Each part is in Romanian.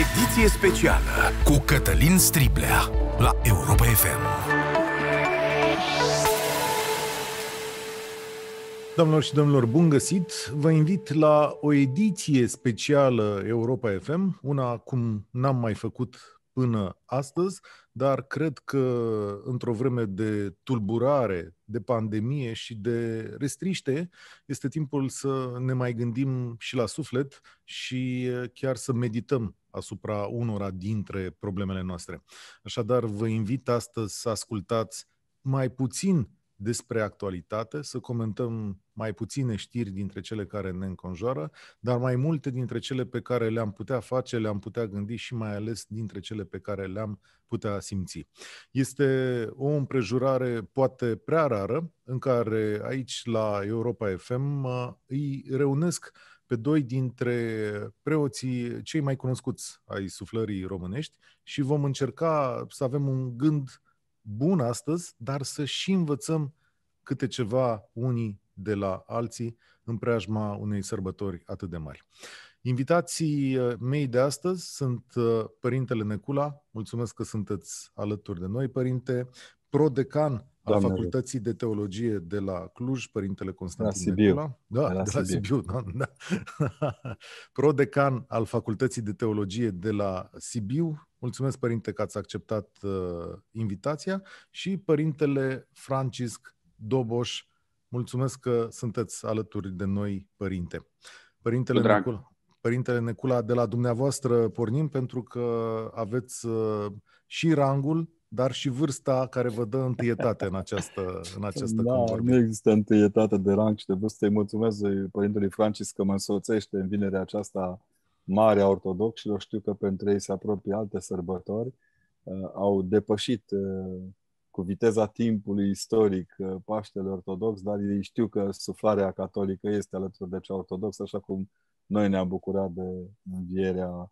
ediție specială cu Cătălin Striblea la Europa FM. Domnilor și domnilor, bun găsit! Vă invit la o ediție specială Europa FM, una cum n-am mai făcut până astăzi, dar cred că într-o vreme de tulburare, de pandemie și de restriște, este timpul să ne mai gândim și la suflet și chiar să medităm asupra unora dintre problemele noastre. Așadar, vă invit astăzi să ascultați mai puțin despre actualitate, să comentăm mai puține știri dintre cele care ne înconjoară, dar mai multe dintre cele pe care le-am putea face, le-am putea gândi și mai ales dintre cele pe care le-am putea simți. Este o împrejurare poate prea rară în care aici la Europa FM îi reunesc pe doi dintre preoții cei mai cunoscuți ai suflării românești și vom încerca să avem un gând bun astăzi, dar să și învățăm câte ceva unii de la alții în preajma unei sărbători atât de mari. Invitații uh, mei de astăzi sunt uh, Părintele Necula, mulțumesc că sunteți alături de noi, Părinte, prodecan Doamne a facultății de teologie de la Cluj, părintele Constantin la Sibiu. Nicola. Da, de la, da, de la Sibiu. Sibiu da, da. Prodecan al facultății de teologie de la Sibiu. Mulțumesc, părinte, că ați acceptat uh, invitația. Și părintele Francisc Doboș, mulțumesc că sunteți alături de noi, părinte. Părintele Necula, părintele Necula, de la dumneavoastră pornim pentru că aveți uh, și rangul dar și vârsta care vă dă întâietate în această, în această da, convorbire. Nu există întâietate de rang și de vârstă. Îi mulțumesc Părintele Francis că mă însoțește în vinerea aceasta mare a ortodoxilor. Știu că pentru ei se apropie alte sărbători. Uh, au depășit uh, cu viteza timpului istoric uh, Paștele Ortodox, dar ei știu că suflarea catolică este alături de cea ortodoxă, așa cum noi ne-am bucurat de învierea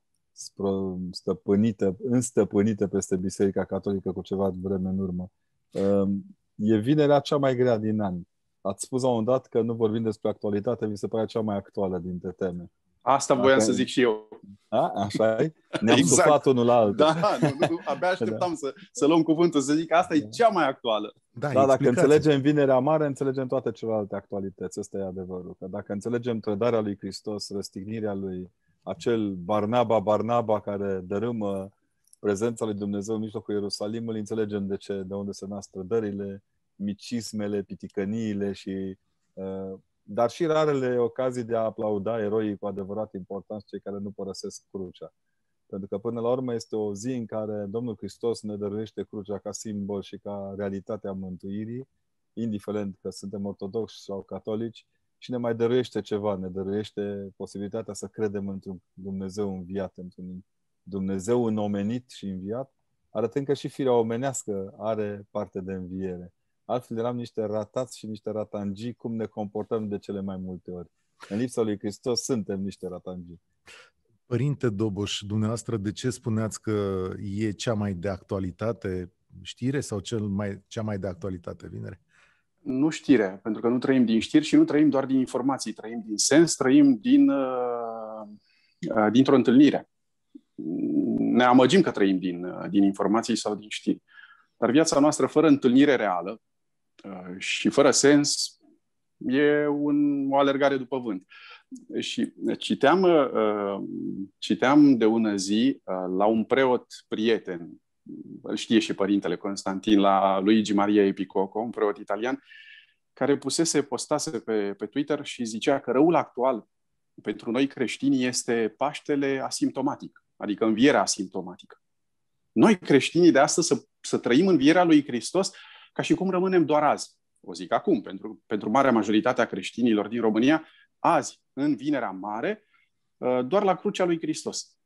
stăpânită, înstăpânită peste Biserica Catolică cu ceva vreme în urmă. Um, e vinerea cea mai grea din an. Ați spus la un dat că nu vorbim despre actualitate, vi se pare cea mai actuală dintre teme. Asta voiam Aten. să zic și eu. A, așa e? Ne-am exact. sufat unul la altul. Da, nu, nu, abia așteptam da. să, să luăm cuvântul, să zic asta da. e cea mai actuală. Da, da dacă înțelegem vinerea mare, înțelegem toate celelalte actualități. Asta e adevărul. Că dacă înțelegem trădarea lui Hristos, răstignirea lui, acel Barnaba, Barnaba care dărâmă prezența lui Dumnezeu în mijlocul Ierusalimului, înțelegem de ce, de unde se nasc trădările, micismele, piticăniile și uh, dar și rarele ocazii de a aplauda eroii cu adevărat importanți, cei care nu părăsesc crucea. Pentru că până la urmă este o zi în care Domnul Hristos ne dăruiește crucea ca simbol și ca realitatea mântuirii, indiferent că suntem ortodoxi sau catolici, și ne mai dăruiește ceva, ne dăruiește posibilitatea să credem într-un Dumnezeu înviat, într-un Dumnezeu înomenit și înviat, arătând că și firea omenească are parte de înviere. Altfel eram niște ratați și niște ratangii cum ne comportăm de cele mai multe ori. În lipsa lui Hristos suntem niște ratangii. Părinte Doboș, dumneavoastră, de ce spuneați că e cea mai de actualitate știre sau cel mai, cea mai de actualitate vinere? nu știrea, pentru că nu trăim din știri și nu trăim doar din informații, trăim din sens, trăim din, uh, uh, dintr-o întâlnire. Ne amăgim că trăim din, uh, din informații sau din știri. Dar viața noastră fără întâlnire reală și fără sens e un, o alergare după vânt. Și citeam, citeam de ună zi la un preot prieten îl știe și părintele Constantin, la Luigi Maria Epicoco, un preot italian, care pusese, postase pe, pe Twitter și zicea că răul actual pentru noi creștini este Paștele asimptomatic, adică învierea asimptomatică. Noi creștinii de astăzi să, să trăim învierea lui Hristos ca și cum rămânem doar azi. O zic acum, pentru, pentru marea majoritate a creștinilor din România, azi, în Vinerea Mare, doar la crucea lui Hristos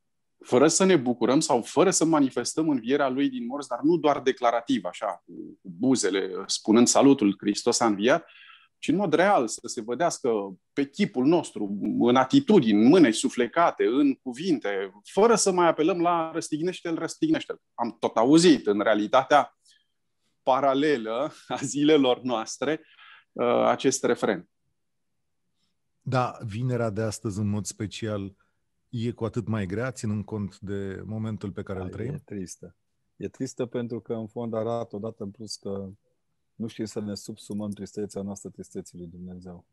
fără să ne bucurăm sau fără să manifestăm învierea lui din morți, dar nu doar declarativ, așa, cu buzele, spunând salutul, Hristos a înviat, ci în mod real, să se vedească pe chipul nostru, în atitudini, în mâne suflecate, în cuvinte, fără să mai apelăm la răstignește-l, răstignește-l. Am tot auzit în realitatea paralelă a zilelor noastre uh, acest refren. Da, vinerea de astăzi, în mod special, e cu atât mai grea, ținând cont de momentul pe care da, îl trăim? E tristă. E tristă pentru că, în fond, arată odată în plus că nu știm să ne subsumăm tristețea noastră tristeții lui Dumnezeu.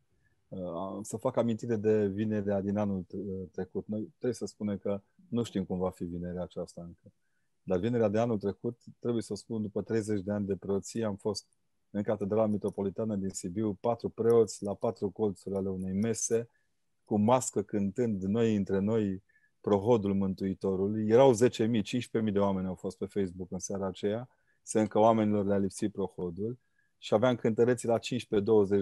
Uh, să fac amintire de vinerea din anul uh, trecut. Noi trebuie să spunem că nu știm cum va fi vinerea aceasta încă. Dar vinerea de anul trecut, trebuie să spun, după 30 de ani de preoție, am fost în catedrala metropolitană din Sibiu, patru preoți la patru colțuri ale unei mese, cu mască cântând noi între noi prohodul Mântuitorului. Erau 10.000, 15.000 de oameni au fost pe Facebook în seara aceea, să încă oamenilor le-a lipsit prohodul și aveam cântăreții la 15-20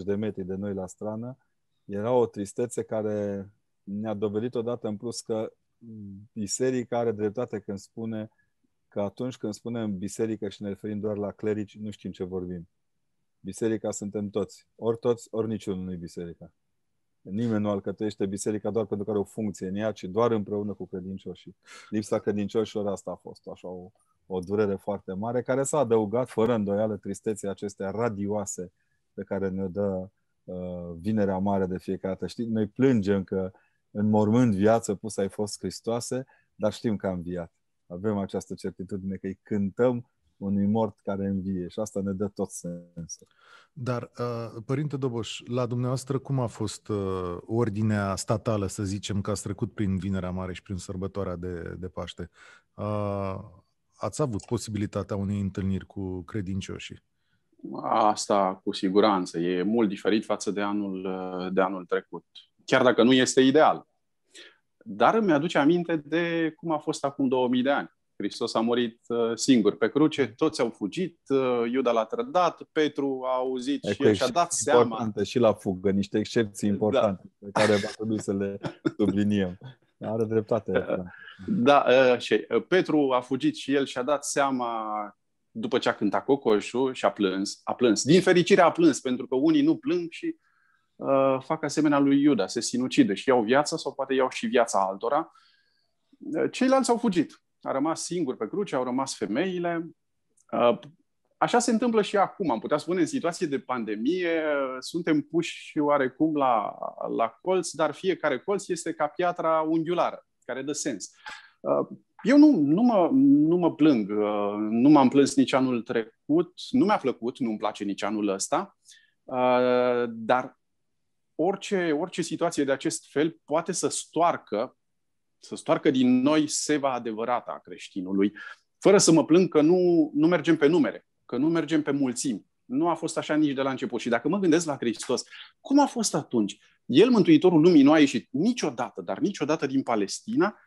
de metri de noi la strană. Era o tristețe care ne-a dovedit odată în plus că biserica are dreptate când spune că atunci când spunem biserică și ne referim doar la clerici, nu știm ce vorbim. Biserica suntem toți. Ori toți, ori niciunul nu-i biserica. Nimeni nu alcătuiește biserica doar pentru că are o funcție în ea, ci doar împreună cu credincioșii. Lipsa credincioșilor asta a fost așa o, o durere foarte mare, care s-a adăugat fără îndoială tristeții acestea radioase pe care ne dă uh, vinerea mare de fiecare dată. Știi, noi plângem că în mormânt viață pus ai fost Hristoase, dar știm că am viat. Avem această certitudine că îi cântăm unui mort care învie și asta ne dă tot sensul. Dar, uh, părinte Doboș, la dumneavoastră cum a fost uh, ordinea statală, să zicem, că ați trecut prin Vinerea Mare și prin sărbătoarea de, de Paște? Uh, ați avut posibilitatea unei întâlniri cu credincioșii? Asta cu siguranță. E mult diferit față de anul, de anul trecut. Chiar dacă nu este ideal. Dar îmi aduce aminte de cum a fost acum 2000 de ani Hristos a murit uh, singur pe cruce, toți au fugit, uh, Iuda l-a trădat, Petru a auzit și și-a dat seama. Și la fugă, niște excepții da. importante da. pe care va trebui să le subliniem. Are dreptate. Da. da, și Petru a fugit și el și-a dat seama după ce a cântat cocoșul și a plâns, a plâns. Din fericire a plâns, pentru că unii nu plâng și uh, fac asemenea lui Iuda, se sinucide și iau viața sau poate iau și viața altora. Ceilalți au fugit a rămas singur pe cruce, au rămas femeile. Uh, așa se întâmplă și acum. Am putea spune, în situație de pandemie, suntem puși oarecum la, la colț, dar fiecare colț este ca piatra unghiulară, care dă sens. Uh, eu nu, nu, mă, nu mă plâng, uh, nu m-am plâns nici anul trecut, nu mi-a plăcut, nu-mi place nici anul ăsta, dar orice, orice situație de acest fel poate să stoarcă să stoarcă din noi seva adevărată a creștinului, fără să mă plâng că nu, nu mergem pe numere, că nu mergem pe mulțimi. Nu a fost așa nici de la început. Și dacă mă gândesc la Hristos, cum a fost atunci? El, Mântuitorul Lumii, nu a ieșit niciodată, dar niciodată din Palestina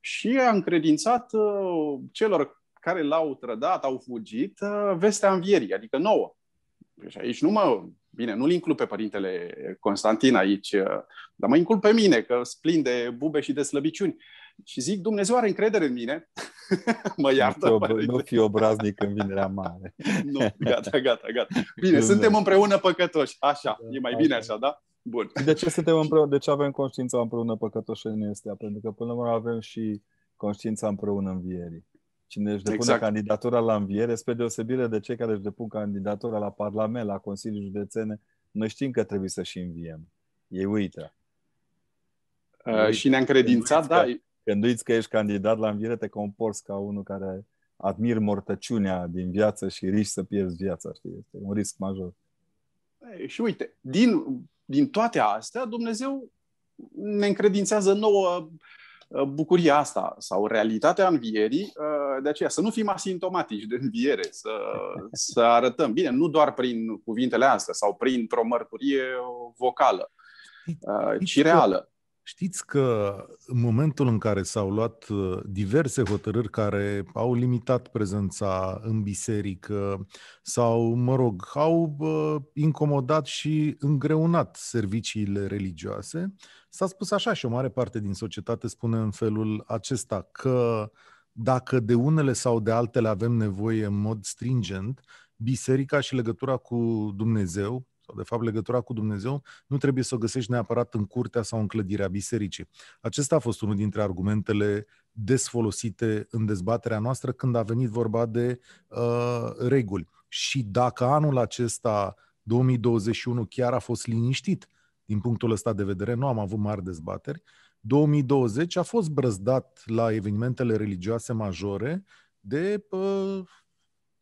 și a încredințat uh, celor care l-au trădat, au fugit, uh, vestea învierii, adică nouă. Și deci aici nu mă Bine, nu-l includ pe părintele Constantin aici, uh, dar mă includ pe mine, că splin de bube și de slăbiciuni. Și zic, Dumnezeu are încredere în mine. mă iartă. Nu, ob- nu fi obraznic în vinerea mare. nu, gata, gata, gata. Bine, Dumnezeu. suntem împreună păcătoși. Așa, e mai bine așa, da? Bun. De ce suntem împreună? De ce avem conștiința împreună păcătoșenia este? Pentru că până la urmă avem și conștiința împreună învierii. Cine își depune exact. candidatura la înviere, spre deosebire de cei care își depun candidatura la Parlament, la Consiliul Județene, noi știm că trebuie să și înviem. Ei uită. Uh, și ne am credințat, da. Când uiți că ești candidat la înviere, te comporți ca unul care admir mortăciunea din viață și riști să pierzi viața, știi? Este un risc major. E, și uite, din, din toate astea, Dumnezeu ne încredințează nouă Uh, bucuria asta sau realitatea învierii, uh, de aceea să nu fim asintomatici de înviere, să, să arătăm, bine, nu doar prin cuvintele astea sau prin o mărturie vocală, uh, ci reală. Știți că în momentul în care s-au luat uh, diverse hotărâri care au limitat prezența în biserică sau, mă rog, au uh, incomodat și îngreunat serviciile religioase, s-a spus așa și o mare parte din societate spune în felul acesta că dacă de unele sau de altele avem nevoie în mod stringent, biserica și legătura cu Dumnezeu sau de fapt legătura cu Dumnezeu, nu trebuie să o găsești neapărat în curtea sau în clădirea bisericii. Acesta a fost unul dintre argumentele desfolosite în dezbaterea noastră când a venit vorba de uh, reguli. Și dacă anul acesta, 2021, chiar a fost liniștit, din punctul ăsta de vedere, nu am avut mari dezbateri, 2020 a fost brăzdat la evenimentele religioase majore de uh,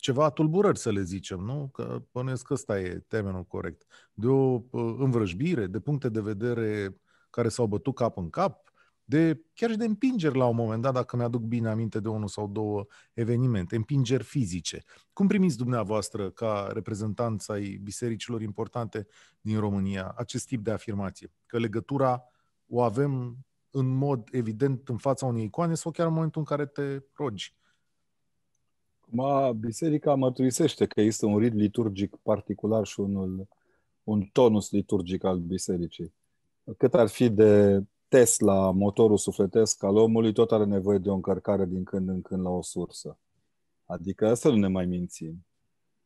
ceva tulburări, să le zicem, nu? Că bănuiesc că ăsta e termenul corect. De o învrăjbire, de puncte de vedere care s-au bătut cap în cap, de chiar și de împingeri la un moment dat, dacă mi-aduc bine aminte de unul sau două evenimente, împingeri fizice. Cum primiți dumneavoastră, ca reprezentanța ai bisericilor importante din România, acest tip de afirmație? Că legătura o avem în mod evident în fața unei icoane sau chiar în momentul în care te rogi Acum, biserica mărturisește că este un rit liturgic particular și unul, un tonus liturgic al bisericii. Cât ar fi de Tesla, motorul sufletesc al omului, tot are nevoie de o încărcare din când în când la o sursă. Adică să nu ne mai mințim.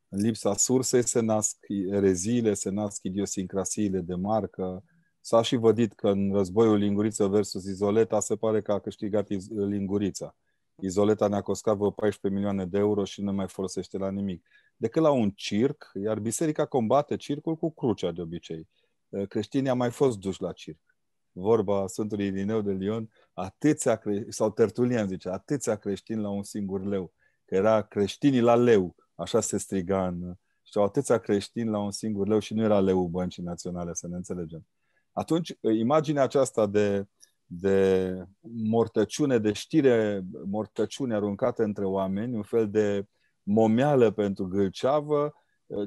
În lipsa sursei se nasc ereziile, se nasc idiosincrasiile de marcă. S-a și vădit că în războiul Linguriță versus Izoleta se pare că a câștigat linguriță. Izoleta ne-a costat vreo 14 milioane de euro și nu mai folosește la nimic. Decât la un circ, iar biserica combate circul cu crucea de obicei. Eh, creștinii au mai fost duși la circ. Vorba Sfântului Irineu de Lion, atâția cre... sau Tertulian zice, atâția creștini la un singur leu. Că era creștinii la leu, așa se striga în... Și au atâția creștini la un singur leu și nu era leu băncii naționale, să ne înțelegem. Atunci, eh, imaginea aceasta de de mortăciune, de știre, mortăciune aruncată între oameni, un fel de momeală pentru gâlceavă.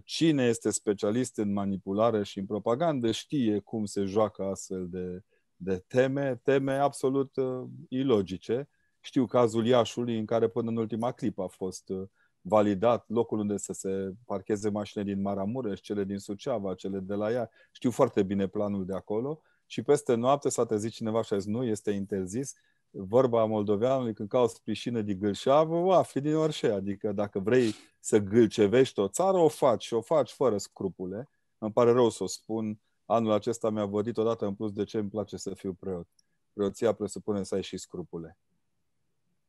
Cine este specialist în manipulare și în propagandă știe cum se joacă astfel de, de teme, teme absolut uh, ilogice. Știu cazul Iașului în care până în ultima clipă a fost uh, validat locul unde să se parcheze mașinile din Maramureș, cele din Suceava, cele de la ea. Știu foarte bine planul de acolo și peste noapte s-a trezit cineva și a zis, nu, este interzis, vorba moldoveanului, când cauți prișină de gâlșeavă, o afli din orice. Adică dacă vrei să gâlcevești o țară, o faci și o faci fără scrupule. Îmi pare rău să o spun, anul acesta mi-a vădit odată în plus de ce îmi place să fiu preot. Preoția presupune să ai și scrupule.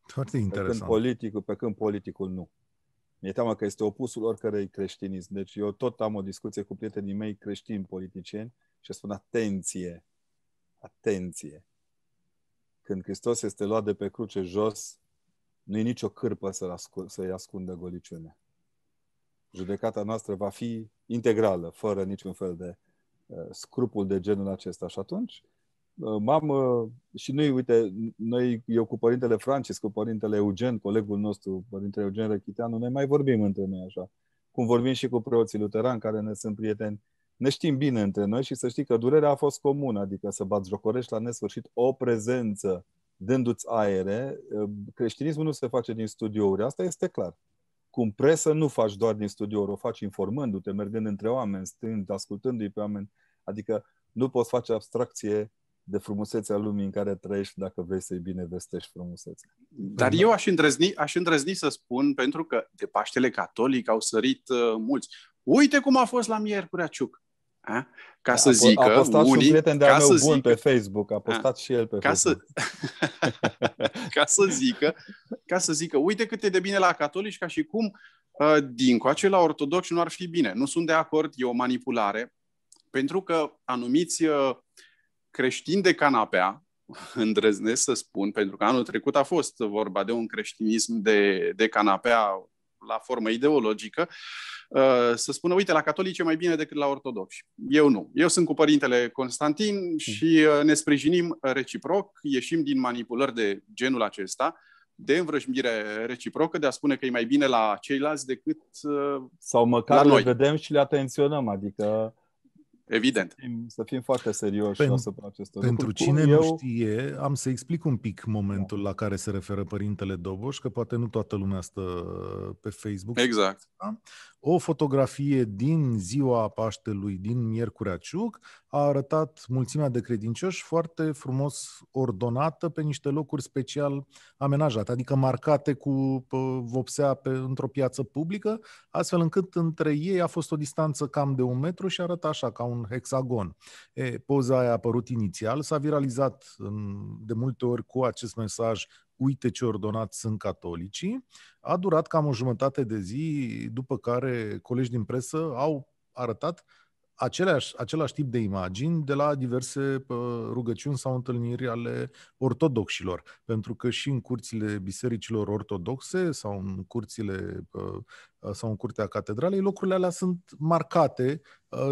Foarte interesant. Pe când politicul, pe când politicul nu. Mi-e teamă că este opusul oricărei creștinism. Deci eu tot am o discuție cu prietenii mei creștini politicieni și spun, atenție, atenție. Când Hristos este luat de pe cruce jos, nu e nicio cârpă să-i ascundă, să ascundă goliciunea. Judecata noastră va fi integrală, fără niciun fel de uh, scrupul de genul acesta. Și atunci, uh, mamă, și noi, uite, noi, eu cu părintele Francis, cu părintele Eugen, colegul nostru, părintele Eugen Răchiteanu, noi mai vorbim între noi așa. Cum vorbim și cu preoții luterani, care ne sunt prieteni uh, ne știm bine între noi și să știi că durerea a fost comună, adică să bați jocorești la nesfârșit o prezență dându-ți aere. Creștinismul nu se face din studiouri, asta este clar. Cum presă nu faci doar din studiouri, o faci informându-te, mergând între oameni, stând, ascultându-i pe oameni. Adică nu poți face abstracție de frumusețea lumii în care trăiești dacă vrei să-i binevestești frumusețea. Dar eu aș îndrăzni, aș îndrăzni să spun, pentru că de Paștele Catolic au sărit uh, mulți. Uite cum a fost la Miercurea Ciuc. A? Ca să a, zică a postat unii, și un prieten de-al meu bun zică, pe Facebook, a postat a, și el pe ca Facebook. Să, ca, să zică, ca să zică, uite cât e de bine la catolici, ca și cum uh, ă, din coace la ortodoxi nu ar fi bine. Nu sunt de acord, e o manipulare, pentru că anumiți uh, creștini de canapea, îndrăznesc să spun, pentru că anul trecut a fost vorba de un creștinism de, de canapea la formă ideologică, uh, să spună, uite, la catolici e mai bine decât la ortodoxi. Eu nu. Eu sunt cu părintele Constantin și uh, ne sprijinim reciproc, ieșim din manipulări de genul acesta, de învrășmire reciprocă, de a spune că e mai bine la ceilalți decât uh, Sau măcar la noi. le vedem și le atenționăm, adică... Evident. Să fim, să fim foarte serioși Pen, asupra acestor Pentru lucruri. cine eu... nu știe, am să explic un pic momentul da. la care se referă Părintele Doboș, că poate nu toată lumea stă pe Facebook. Exact. Da? O fotografie din ziua Paștelui, din Miercurea Ciuc, a arătat mulțimea de credincioși foarte frumos ordonată pe niște locuri special amenajate, adică marcate cu vopsea pe, într-o piață publică, astfel încât între ei a fost o distanță cam de un metru și arăta așa, ca un un hexagon. E, poza aia a apărut inițial, s-a viralizat în, de multe ori cu acest mesaj uite ce ordonat sunt catolicii. A durat cam o jumătate de zi, după care colegi din presă au arătat aceleași, același tip de imagini de la diverse rugăciuni sau întâlniri ale ortodoxilor. Pentru că și în curțile bisericilor ortodoxe sau în curțile sau în curtea catedralei, locurile alea sunt marcate.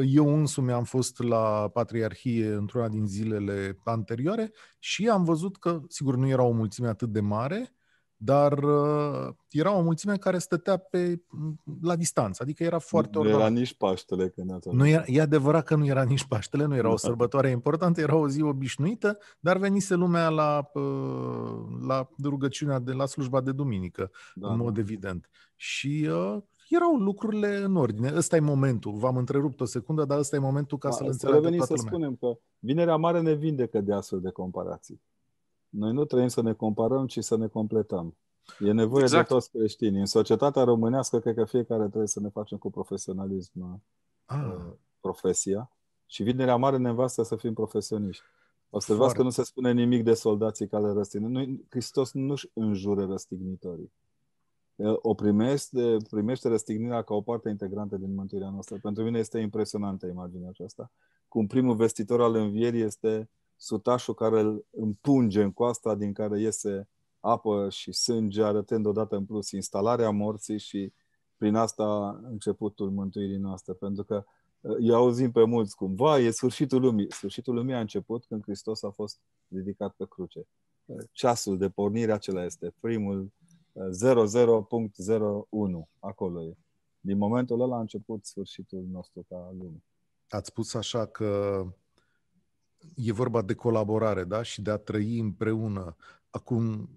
Eu însumi am fost la Patriarhie într-una din zilele anterioare și am văzut că, sigur, nu era o mulțime atât de mare, dar uh, era o mulțime care stătea pe, mm, la distanță, adică era foarte Nu era nici Paștele. Când nu era, e adevărat că nu era nici Paștele, nu era o da. sărbătoare importantă, era o zi obișnuită, dar venise lumea la, uh, la rugăciunea, de la slujba de duminică, da, în mod da. evident. Și uh, erau lucrurile în ordine. Ăsta e momentul. V-am întrerupt o secundă, dar ăsta e momentul ca da, să-l înțeleagă să lumea. să spunem că Vinerea Mare ne vindecă de astfel de comparații. Noi nu trăim să ne comparăm, ci să ne completăm. E nevoie exact. de toți creștinii. În societatea românească, cred că fiecare trebuie să ne facem cu profesionalism uh, ah. profesia. Și vinerea mare ne învață să fim profesioniști. Observați Foarte. că nu se spune nimic de soldații care răstignă. Nu, Hristos nu-și înjură răstignitorii. O primește, primește răstignirea ca o parte integrantă din mântuirea noastră. Pentru mine este impresionantă imaginea aceasta. Cum primul vestitor al învierii este uh, sutașul care îl împunge în coasta din care iese apă și sânge, arătând odată în plus instalarea morții și prin asta începutul mântuirii noastre. Pentru că uh, îi auzim pe mulți cum, va, e sfârșitul lumii. Sfârșitul lumii a început când Hristos a fost ridicat pe cruce. Uh, ceasul de pornire acela este primul 00.01. Uh, Acolo e. Din momentul ăla a început sfârșitul nostru ca lume. Ați spus așa că e vorba de colaborare, da? Și de a trăi împreună. Acum,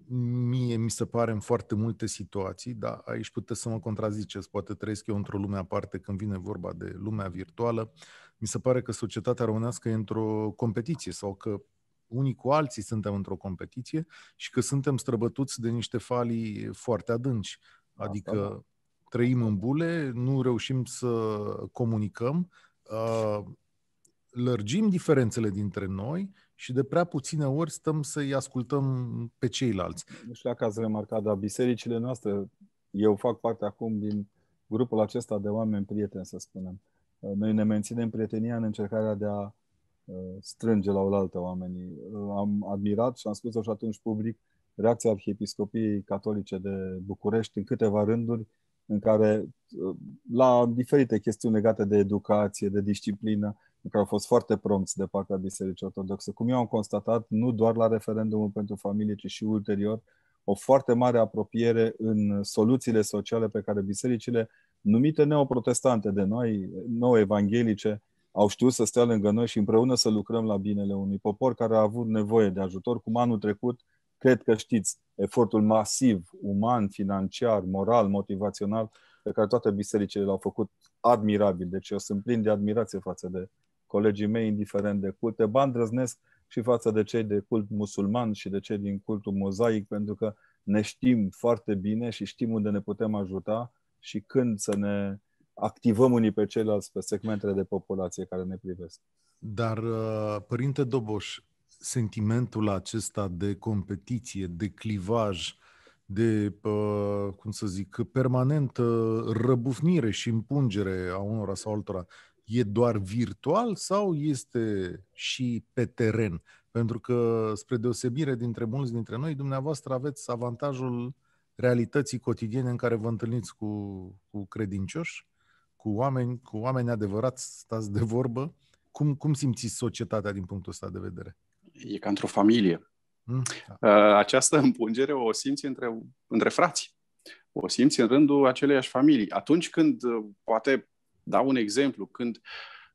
mie mi se pare în foarte multe situații, dar aici puteți să mă contraziceți, poate trăiesc eu într-o lume aparte când vine vorba de lumea virtuală, mi se pare că societatea românească e într-o competiție sau că unii cu alții suntem într-o competiție și că suntem străbătuți de niște falii foarte adânci. Adică Asta, da. trăim în bule, nu reușim să comunicăm, lărgim diferențele dintre noi și de prea puține ori stăm să-i ascultăm pe ceilalți. Nu știu dacă ați remarcat, dar bisericile noastre, eu fac parte acum din grupul acesta de oameni prieteni, să spunem. Uh, noi ne menținem prietenia în încercarea de a uh, strânge la oaltă oamenii. Uh, am admirat și am spus-o și atunci public reacția Arhiepiscopiei Catolice de București în câteva rânduri în care la diferite chestiuni legate de educație, de disciplină, care au fost foarte prompți de partea Bisericii Ortodoxe. Cum eu am constatat, nu doar la referendumul pentru familie, ci și ulterior, o foarte mare apropiere în soluțiile sociale pe care bisericile numite neoprotestante de noi, nou-evanghelice, au știut să stea lângă noi și împreună să lucrăm la binele unui popor care a avut nevoie de ajutor, cum anul trecut, cred că știți, efortul masiv, uman, financiar, moral, motivațional, pe care toate bisericile l-au făcut admirabil. Deci eu sunt plin de admirație față de colegii mei, indiferent de culte, ba îndrăznesc și față de cei de cult musulman și de cei din cultul mozaic, pentru că ne știm foarte bine și știm unde ne putem ajuta și când să ne activăm unii pe ceilalți pe segmentele de populație care ne privesc. Dar, uh, Părinte Doboș, sentimentul acesta de competiție, de clivaj, de, uh, cum să zic, permanentă răbufnire și împungere a unora sau altora, e doar virtual sau este și pe teren? Pentru că, spre deosebire dintre mulți dintre noi, dumneavoastră aveți avantajul realității cotidiene în care vă întâlniți cu, cu credincioși, cu oameni, cu oameni adevărați, stați de vorbă. Cum, cum simțiți societatea din punctul ăsta de vedere? E ca într-o familie. Mm, da. Uh, această împungere o simți între, între frați. O simți în rândul aceleiași familii. Atunci când uh, poate Dau un exemplu. Când,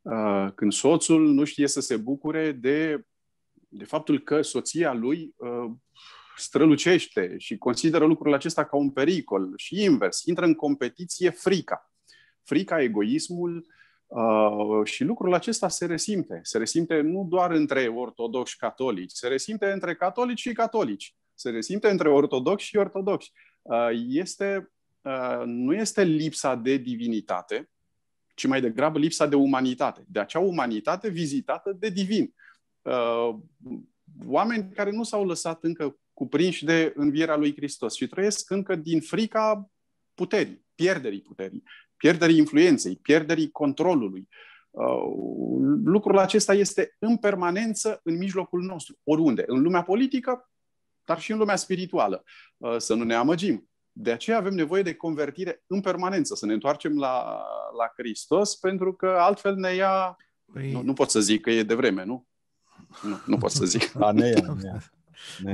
uh, când soțul nu știe să se bucure de, de faptul că soția lui uh, strălucește și consideră lucrul acesta ca un pericol și invers, intră în competiție frica. Frica, egoismul uh, și lucrul acesta se resimte. Se resimte nu doar între ortodoxi catolici, se resimte între catolici și catolici, se resimte între ortodoxi și ortodoxi. este, nu este lipsa de divinitate, ci mai degrabă lipsa de umanitate, de acea umanitate vizitată de divin. Uh, oameni care nu s-au lăsat încă cuprinși de învierea lui Hristos și trăiesc încă din frica puterii, pierderii puterii, pierderii influenței, pierderii controlului. Uh, lucrul acesta este în permanență în mijlocul nostru, oriunde, în lumea politică, dar și în lumea spirituală. Uh, să nu ne amăgim. De aceea avem nevoie de convertire în permanență, să ne întoarcem la, la Hristos, pentru că altfel ne ia... Păi... Nu, nu pot să zic că e de vreme, nu? Nu, nu pot să zic. A, ne ia, ne ia.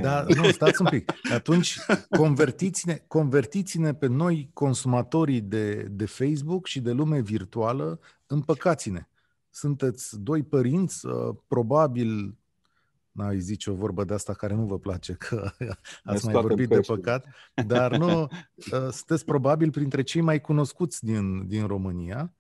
Da, nu, stați un pic. Atunci, convertiți-ne, convertiți-ne pe noi, consumatorii de, de Facebook și de lume virtuală, împăcați-ne. Sunteți doi părinți, uh, probabil n-ai zice o vorbă de asta care nu vă place, că ați mai vorbit de păcat, dar nu, ă, sunteți probabil printre cei mai cunoscuți din, din România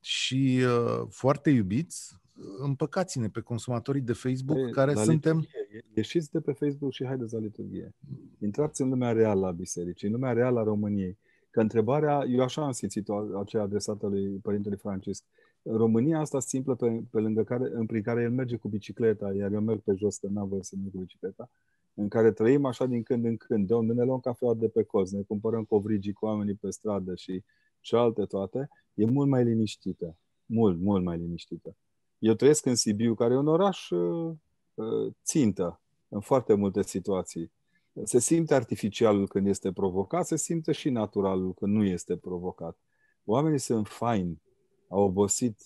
și uh, foarte iubiți, împăcați-ne pe consumatorii de Facebook păi, e, care suntem... Ieșiți de pe Facebook și haideți la liturghie. Intrați în lumea reală a bisericii, în lumea reală a României. Că întrebarea, eu așa am simțit-o, aceea adresată lui Părintele Francisc, România asta simplă pe, pe lângă care, în prin care el merge cu bicicleta, iar eu merg pe jos, că n-am voie să merg cu bicicleta, în care trăim așa din când în când, de unde ne luăm cafeaua de pe coz, ne cumpărăm covrigii cu oamenii pe stradă și cealaltă toate, e mult mai liniștită. Mult, mult mai liniștită. Eu trăiesc în Sibiu, care e un oraș uh, uh țintă în foarte multe situații. Se simte artificialul când este provocat, se simte și naturalul când nu este provocat. Oamenii sunt faini a obosit,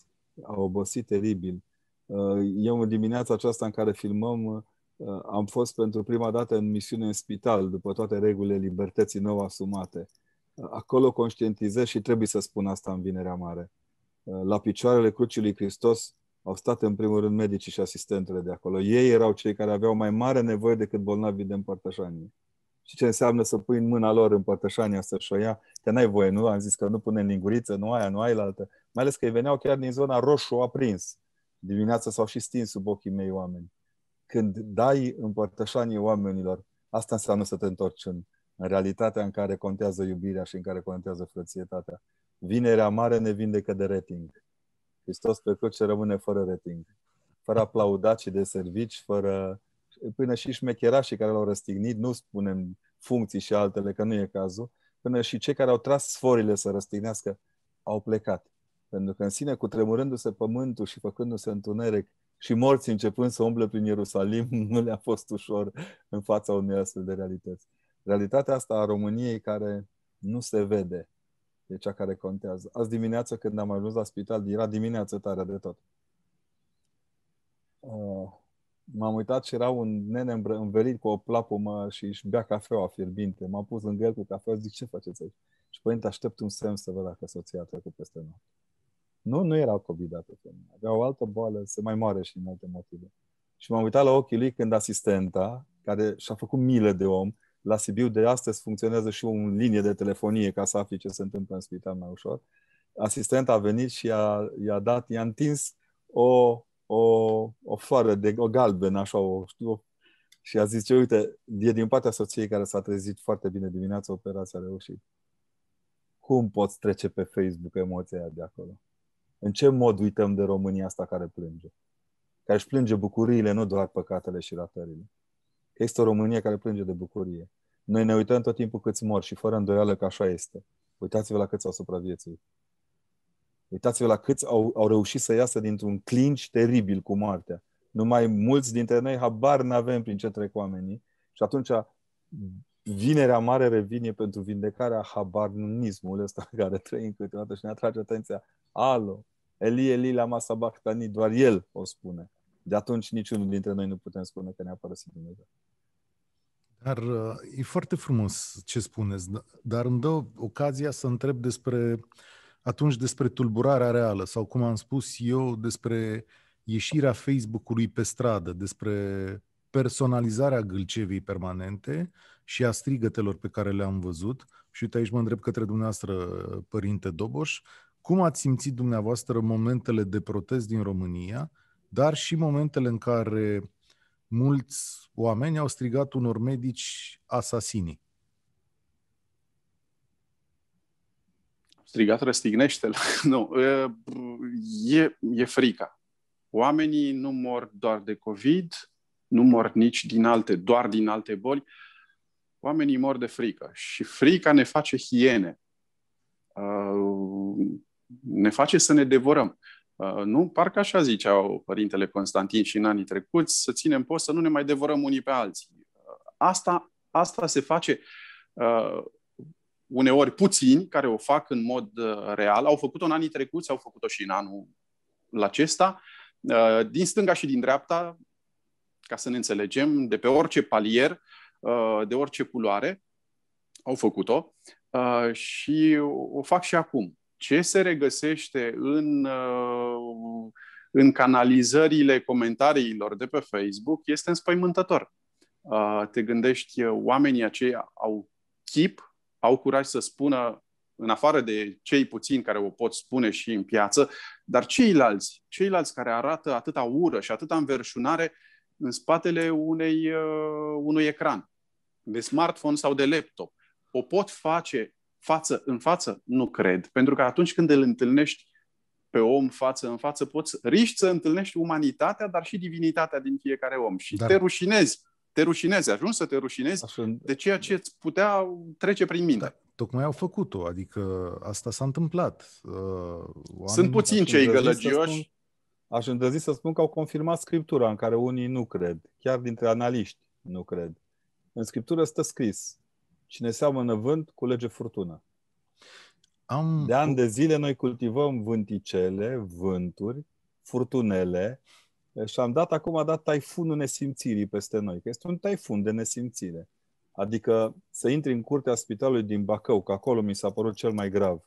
a obosit teribil. Uh, eu în dimineața aceasta în care filmăm uh, am fost pentru prima dată în misiune în spital, după toate regulile libertății nou asumate. Uh, acolo conștientizez și trebuie să spun asta în Vinerea Mare. La picioarele Crucii lui Hristos au stat în primul rând medicii și asistentele de acolo. Ei erau cei care aveau mai mare nevoie decât bolnavii de împărtășanie și ce înseamnă să pui în mâna lor împărtășania să-și o ia. Te n-ai voie, nu? Am zis că nu pune linguriță, nu aia, nu aia, la altă. Mai ales că ei veneau chiar din zona roșu aprins. Dimineața s-au și stins sub ochii mei oameni. Când dai împărtășanii oamenilor, asta înseamnă să te întorci în, în realitatea în care contează iubirea și în care contează frățietatea. Vinerea mare ne vindecă de rating. Hristos pe cruce rămâne fără rating. Fără și de servici, fără până și șmecherașii care l-au răstignit, nu spunem funcții și altele, că nu e cazul, până și cei care au tras sforile să răstignească au plecat. Pentru că în sine, cu tremurându-se pământul și făcându-se întuneric și morți începând să umble prin Ierusalim, nu le-a fost ușor în fața unei astfel de realități. Realitatea asta a României care nu se vede e cea care contează. Azi dimineață când am ajuns la spital, era dimineață tare de tot. Ah m-am uitat și era un nene învelit cu o plapumă și își bea cafeaua fierbinte. M-am pus lângă el cu cafea, zic, ce faceți aici? Și părinte, aștept un semn să văd dacă soția a trecut peste noapte. Nu, nu era COVID atunci. Avea o altă boală, se mai moare și în alte motive. Și m-am uitat la ochii lui când asistenta, care și-a făcut milă de om, la Sibiu de astăzi funcționează și o linie de telefonie ca să afli ce se întâmplă în spital mai ușor. Asistenta a venit și i-a, i-a dat, i-a întins o o, o floare, de, o galbenă, așa, o, știu, și a zis, uite, e din partea soției care s-a trezit foarte bine dimineața, operația a reușit. Cum poți trece pe Facebook emoția aia de acolo? În ce mod uităm de România asta care plânge? Care își plânge bucuriile, nu doar păcatele și ratările. Este o România care plânge de bucurie. Noi ne uităm tot timpul câți mor și fără îndoială că așa este. Uitați-vă la câți au supraviețuit. Uitați-vă la câți au, au reușit să iasă dintr-un clinch teribil cu moartea. Numai mulți dintre noi habar n-avem prin ce trec oamenii și atunci vinerea mare revine pentru vindecarea habarnismului ăsta care trăim câteodată și ne atrage atenția. Alo, Eli, Eli, la masa bactani, doar el o spune. De atunci niciunul dintre noi nu putem spune că ne-a părăsit Dumnezeu. Dar uh, e foarte frumos ce spuneți, da, dar îmi dă ocazia să întreb despre atunci despre tulburarea reală sau, cum am spus eu, despre ieșirea Facebook-ului pe stradă, despre personalizarea gâlcevii permanente și a strigătelor pe care le-am văzut. Și uite aici mă îndrept către dumneavoastră, părinte Doboș. Cum ați simțit dumneavoastră momentele de protest din România, dar și momentele în care mulți oameni au strigat unor medici asasinii? strigat răstignește-l. nu, e, e frica. Oamenii nu mor doar de COVID, nu mor nici din alte, doar din alte boli. Oamenii mor de frică și frica ne face hiene. Uh, ne face să ne devorăm. Uh, nu? Parcă așa ziceau părintele Constantin și în anii trecuți, să ținem post, să nu ne mai devorăm unii pe alții. Uh, asta, asta se face uneori puțini care o fac în mod uh, real. Au făcut-o în anii trecuți, au făcut-o și în anul acesta. Uh, din stânga și din dreapta, ca să ne înțelegem, de pe orice palier, uh, de orice culoare, au făcut-o și o fac și acum. Ce se regăsește în, în canalizările comentariilor de pe Facebook este înspăimântător. Te gândești, oamenii aceia au chip, au curaj să spună, în afară de cei puțini care o pot spune și în piață, dar ceilalți, ceilalți care arată atâta ură și atâta înverșunare în spatele unei, uh, unui ecran, de smartphone sau de laptop, o pot face față în față? Nu cred. Pentru că atunci când îl întâlnești pe om față în față, poți riști să întâlnești umanitatea, dar și divinitatea din fiecare om. Și dar... te rușinezi te rușinezi, ajungi să te rușinezi Așa... de ceea ce îți putea trece prin minte. Da. Tocmai au făcut-o, adică asta s-a întâmplat. Uh, oamenii Sunt puțini cei gălăgioși. Spun, aș îndrăzi să spun că au confirmat Scriptura, în care unii nu cred, chiar dintre analiști nu cred. În Scriptură stă scris, cine seamănă vânt, culege furtună. Am... De ani de zile noi cultivăm vânticele, vânturi, furtunele, și am dat acum, a dat taifunul nesimțirii peste noi, că este un taifun de nesimțire. Adică să intri în curtea spitalului din Bacău, că acolo mi s-a părut cel mai grav,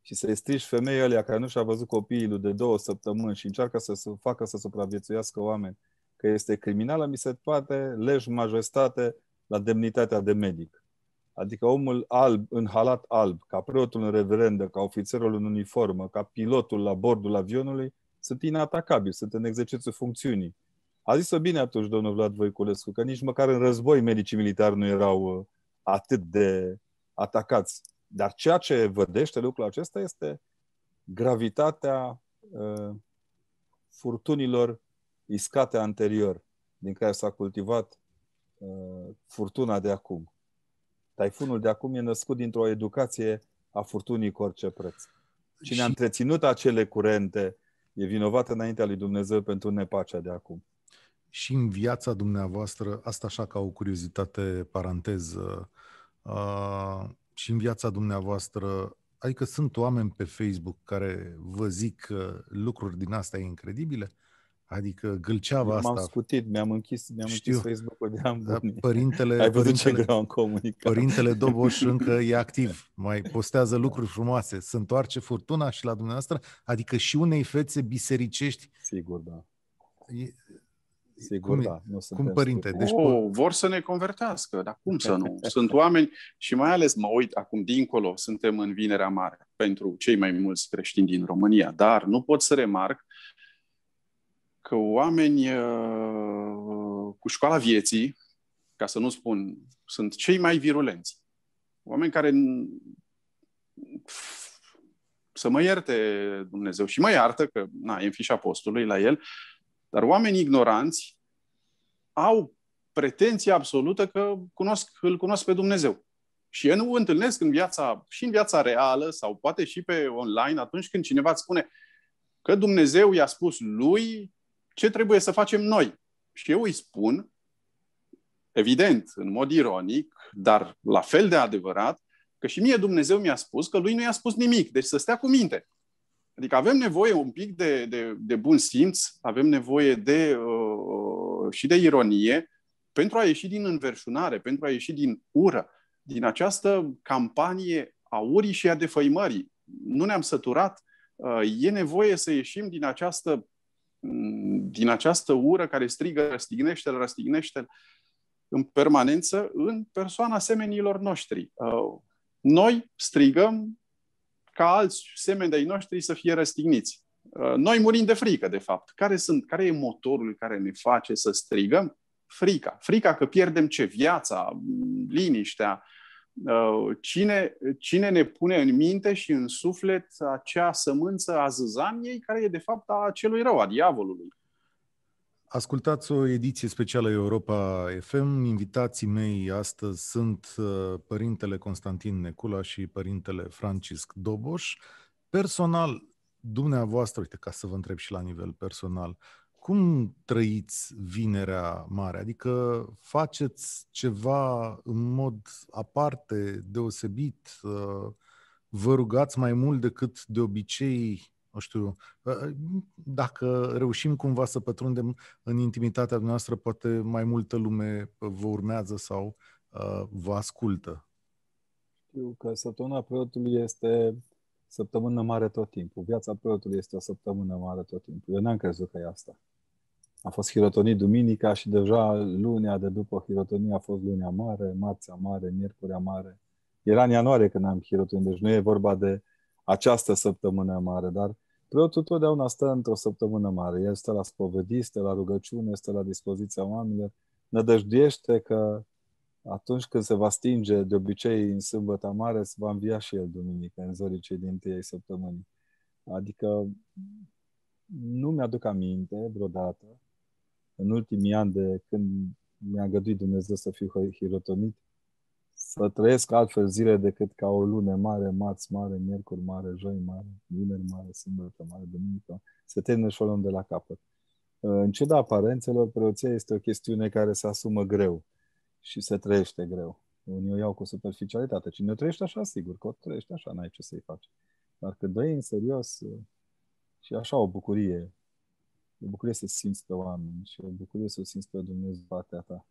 și să-i strigi femeia alea care nu și-a văzut copiii lui de două săptămâni și încearcă să se facă să supraviețuiască oameni, că este criminală, mi se poate legi majestate la demnitatea de medic. Adică omul alb, în halat alb, ca preotul în reverendă, ca ofițerul în uniformă, ca pilotul la bordul avionului, sunt inatacabili, sunt în exercițiu funcțiunii. A zis-o bine atunci domnul Vlad Voiculescu, că nici măcar în război medicii militari nu erau uh, atât de atacați. Dar ceea ce vădește lucrul acesta este gravitatea uh, furtunilor iscate anterior, din care s-a cultivat uh, furtuna de acum. Taifunul de acum e născut dintr-o educație a furtunii cu orice preț. Cine și... a întreținut acele curente e vinovată înaintea lui Dumnezeu pentru nepacea de acum. Și în viața dumneavoastră, asta așa ca o curiozitate paranteză, uh, și în viața dumneavoastră, adică sunt oameni pe Facebook care vă zic lucruri din astea incredibile? Adică gâlceava m-am asta... M-am scutit, mi-am închis, mi-am știu, închis Facebook-ul de am da, Părintele, Ai văzut părintele, ce greu am comunicat. Părintele Doboș încă e activ, mai postează lucruri frumoase, se întoarce furtuna și la dumneavoastră, adică și unei fețe bisericești. Sigur, da. E, Sigur, cum, da. Nu cum părinte? Deci, oh, vor să ne convertească, dar cum să nu? Sunt oameni și mai ales mă uit acum dincolo, suntem în Vinerea Mare pentru cei mai mulți creștini din România, dar nu pot să remarc că oameni uh, cu școala vieții, ca să nu spun, sunt cei mai virulenți. Oameni care să mă ierte Dumnezeu și mă iartă, că na, e în fișa postului la el, dar oameni ignoranți au pretenția absolută că cunosc, îl cunosc pe Dumnezeu. Și eu nu întâlnesc în viața, și în viața reală sau poate și pe online, atunci când cineva îți spune că Dumnezeu i-a spus lui ce trebuie să facem noi. Și eu îi spun, evident, în mod ironic, dar la fel de adevărat, că și mie Dumnezeu mi-a spus că lui nu i-a spus nimic, deci să stea cu minte. Adică avem nevoie un pic de, de, de bun simț, avem nevoie de, uh, și de ironie pentru a ieși din înverșunare, pentru a ieși din ură, din această campanie a urii și a defăimării. Nu ne-am săturat, uh, e nevoie să ieșim din această din această ură care strigă răstignește-l, răstignește în permanență în persoana semenilor noștri. Uh, noi strigăm ca alți semeni de-ai noștri să fie răstigniți. Uh, noi murim de frică, de fapt. Care, sunt, care e motorul care ne face să strigăm? Frica. Frica că pierdem ce? Viața, liniștea, Uh, cine, cine ne pune în minte și în suflet acea sămânță a zâzamiei care e de fapt a celui rău, a diavolului? Ascultați o ediție specială Europa FM. Invitații mei astăzi sunt uh, părintele Constantin Necula și părintele Francisc Doboș. Personal, dumneavoastră, uite, ca să vă întreb și la nivel personal, cum trăiți vinerea mare? Adică faceți ceva în mod aparte, deosebit? Uh, vă rugați mai mult decât de obicei? Nu știu, uh, uh, dacă reușim cumva să pătrundem în intimitatea noastră, poate mai multă lume vă urmează sau vă ascultă. Știu că săptămâna preotului este săptămână mare tot timpul. Viața preotului este o săptămână mare tot timpul. Eu n-am crezut că e asta a fost hirotonit duminica și deja lunea de după hirotonie a fost lunea mare, marțea mare, miercurea mare. Era în ianuarie când am hirotonit, deci nu e vorba de această săptămână mare, dar preotul totdeauna stă într-o săptămână mare. El stă la spovedii, stă la rugăciune, stă la dispoziția oamenilor. Nădăjduiește că atunci când se va stinge, de obicei în sâmbătă mare, se va învia și el duminică, în zorii cei din tâiei săptămâni. Adică nu mi-aduc aminte vreodată în ultimii ani de când mi-a găduit Dumnezeu să fiu hirotonit, să trăiesc altfel zile decât ca o lună mare, marți mare, miercuri mare, joi mare, vineri mare, sâmbătă mare, duminică, să termină și o luăm de la capăt. În ciuda aparențelor, preoția este o chestiune care se asumă greu și se trăiește greu. Unii o iau cu superficialitate. Cine o trăiește așa, sigur că o trăiește așa, n-ai ce să-i faci. Dar când o în serios și așa o bucurie E bucurie să simți pe oameni și e bucurie să simți pe Dumnezeu partea ta.